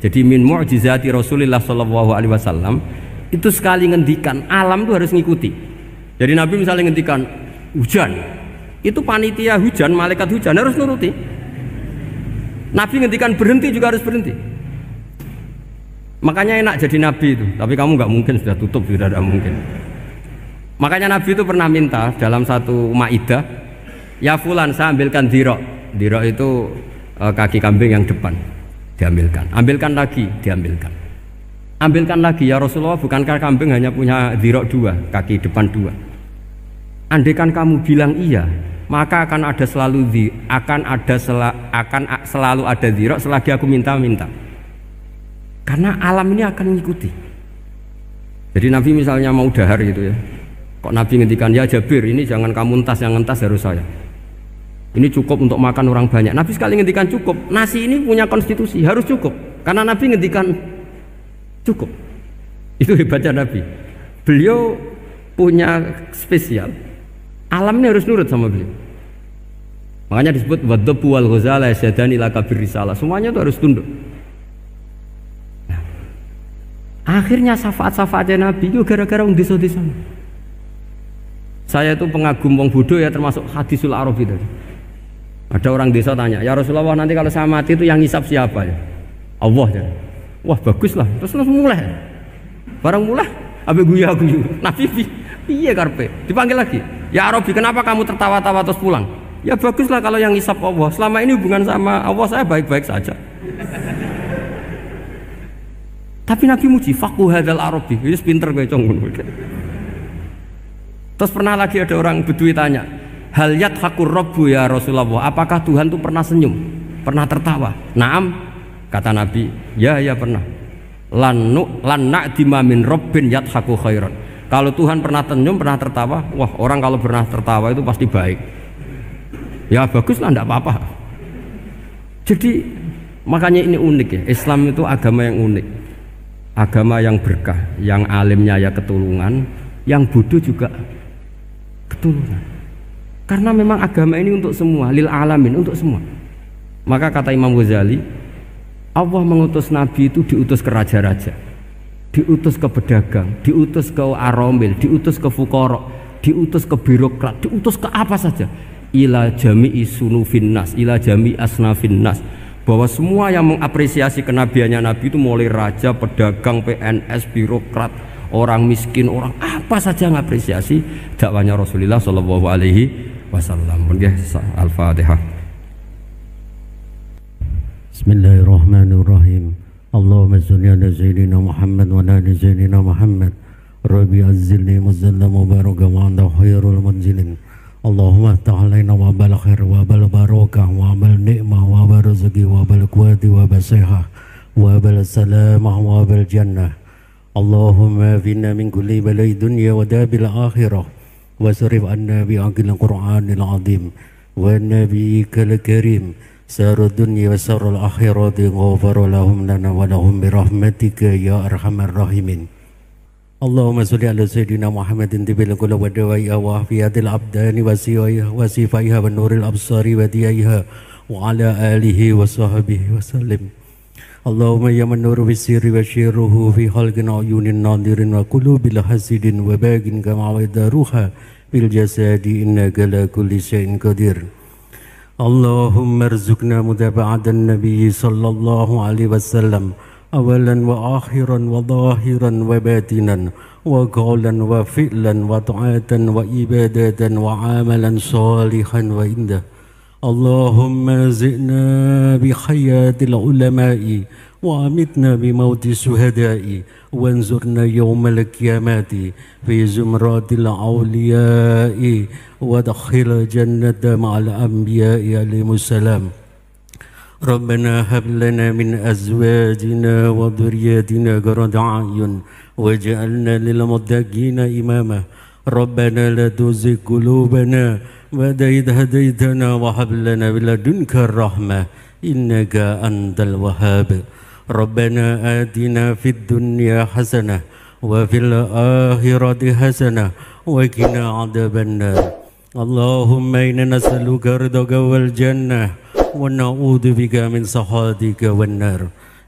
Jadi min mu'jizati Rasulillah sallallahu alaihi wasallam itu sekali ngendikan alam itu harus ngikuti. Jadi Nabi misalnya ngendikan hujan. Itu panitia hujan, malaikat hujan harus nuruti. Nabi ngendikan berhenti juga harus berhenti. Makanya enak jadi nabi itu, tapi kamu nggak mungkin sudah tutup, sudah tidak mungkin. Makanya Nabi itu pernah minta dalam satu maidah, ya fulan saya ambilkan dirok Dirok itu e, kaki kambing yang depan diambilkan. Ambilkan lagi, diambilkan. Ambilkan lagi ya Rasulullah, bukankah kambing hanya punya dirok dua, kaki depan dua? Andaikan kamu bilang iya, maka akan ada selalu di, akan ada sel, akan selalu ada dirok selagi aku minta-minta. Karena alam ini akan mengikuti. Jadi Nabi misalnya mau dahar gitu ya, kok Nabi ngendikan ya Jabir ini jangan kamu entas yang entas harus saya ini cukup untuk makan orang banyak. Nabi sekali ngendikan cukup. Nasi ini punya konstitusi, harus cukup. Karena Nabi ngendikan cukup. Itu hebatnya Nabi. Beliau punya spesial. Alam ini harus nurut sama beliau. Makanya disebut wadabu wal ghazala yasadani laka birisalah. Semuanya itu harus tunduk. Nah. akhirnya syafaat-syafaatnya Nabi itu gara-gara orang desa-desa. Saya itu pengagum wong bodoh ya termasuk hadisul Arab tadi. Ada orang desa tanya, "Ya Rasulullah, nanti kalau saya mati itu yang ngisap siapa?" Ya? Allah ya. Wah, lah, Terus langsung mulai. Barang mulai abe guyu guyu. Nabi iya karpe? Dipanggil lagi. "Ya Arabi, kenapa kamu tertawa-tawa terus pulang?" Ya bagus lah kalau yang ngisap Allah. Selama ini hubungan sama Allah saya baik-baik saja. Tapi Nabi muji fakuh hadal Arabi, wis pinter kowe cong Terus pernah lagi ada orang Bedui tanya, hal Hakur robu ya Rasulullah apakah Tuhan tuh pernah senyum pernah tertawa naam kata Nabi ya ya pernah lanu lanak dimamin robbin haku khairan kalau Tuhan pernah senyum pernah tertawa wah orang kalau pernah tertawa itu pasti baik ya bagus lah tidak apa-apa jadi makanya ini unik ya Islam itu agama yang unik agama yang berkah yang alimnya ya ketulungan yang bodoh juga ketulungan karena memang agama ini untuk semua, lil alamin untuk semua. Maka kata Imam Ghazali, Allah mengutus nabi itu diutus ke raja-raja, diutus ke pedagang, diutus ke aromil, diutus ke fukorok, diutus ke birokrat, diutus ke apa saja. Ila jami'i isunu finnas ila jami asna finnas Bahwa semua yang mengapresiasi kenabiannya Nabi itu mulai raja, pedagang, PNS, birokrat, orang miskin, orang apa saja yang apresiasi dakwahnya Rasulullah Shallallahu Alaihi wasallam. Nggih Al-Fatihah. Bismillahirrahmanirrahim. Allahumma shalli ala sayyidina Muhammad wa ala sayyidina Muhammad. Rabbi azzilni muzalla mubaraka wa anta khairul munzilin. اللهم افتح علينا وباب الخير وباب البركه وباب النعمه وباب الرزق وباب القوه وباب الصحه وباب السلامه وباب الجنه اللهم افنا من كل بلاء الدنيا وداب الاخره وصرف عنا بعقل القرآن العظيم ونبيك الكريم سار الدنيا وسار الآخرة غفر لهم لنا ولهم برحمتك يا أرحم الراحمين اللهم صل على سيدنا محمد طب القلوب ودوائها وعافية الأبدان وصفائها ونور الأبصار وديائها وعلى آله وصحبه وسلم اللهم يا من نور بالسر وشيره في خلق عيون ناظر وقلوب حسد وباق كما عود في الجسد إنك على كل شيء قدير اللهم ارزقنا متابعة النبي صلى الله عليه وسلم أولا وآخرا وظاهرا وباتنا وقولا وفعلا وطاعة وإبادة وعملا صالحا وإنده اللهم زئنا بحياة العلماء وأمتنا بموت الشهداء وانظرنا يوم القيامة في زمرات الأولياء ودخل جنة مع الأنبياء عليهم السلام ربنا هب لنا من أزواجنا وذرياتنا قرة أعين واجعلنا للمتقين إماما ربنا لا تزغ قلوبنا وإذ هديتنا وهب لنا من الرحمة إنك أنت الوهاب ربنا آتنا في الدنيا حسنة وفي الآخرة حسنة وكنا عذاب النار اللهم إنا نسألك رضاك والجنة ونعوذ بك من سخطك والنار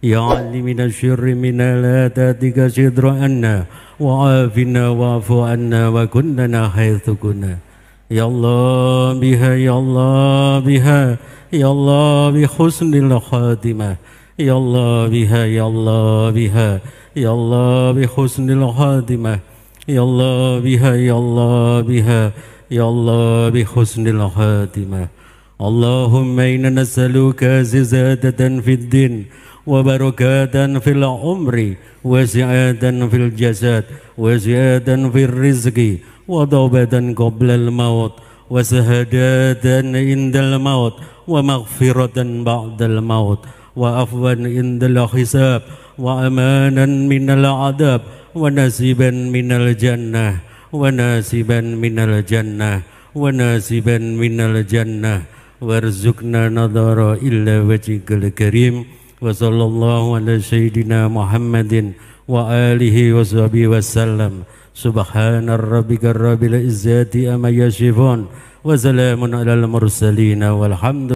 يا علمنا الشر من لا تاتك شدر أنا وعافنا واعف عنا وكن لنا حيث كنا يا الله بها يا الله بها يا الله بحسن الخاتمة يا الله بها يا الله بها يا الله بحسن الخاتمة يا الله بها يا الله بها يا الله بحسن الخاتمة اللهم إنا نسألك زيادة في الدين وبركة في العمر وزيادة في الجسد وزيادة في الرزق وتوبة قبل الموت وسهادة عند الموت ومغفرة بعد الموت وعفوا عند الحساب وأمانا من العذاب ونسبا من الجنة وناسبا من الجنة وناسبا من الجنة وارزقنا نظر إلا وجهك الكريم وصلى الله على سيدنا محمد وآله وصحبه وسلم سبحان ربك رب العزة أما يصفون وسلام على المرسلين والحمد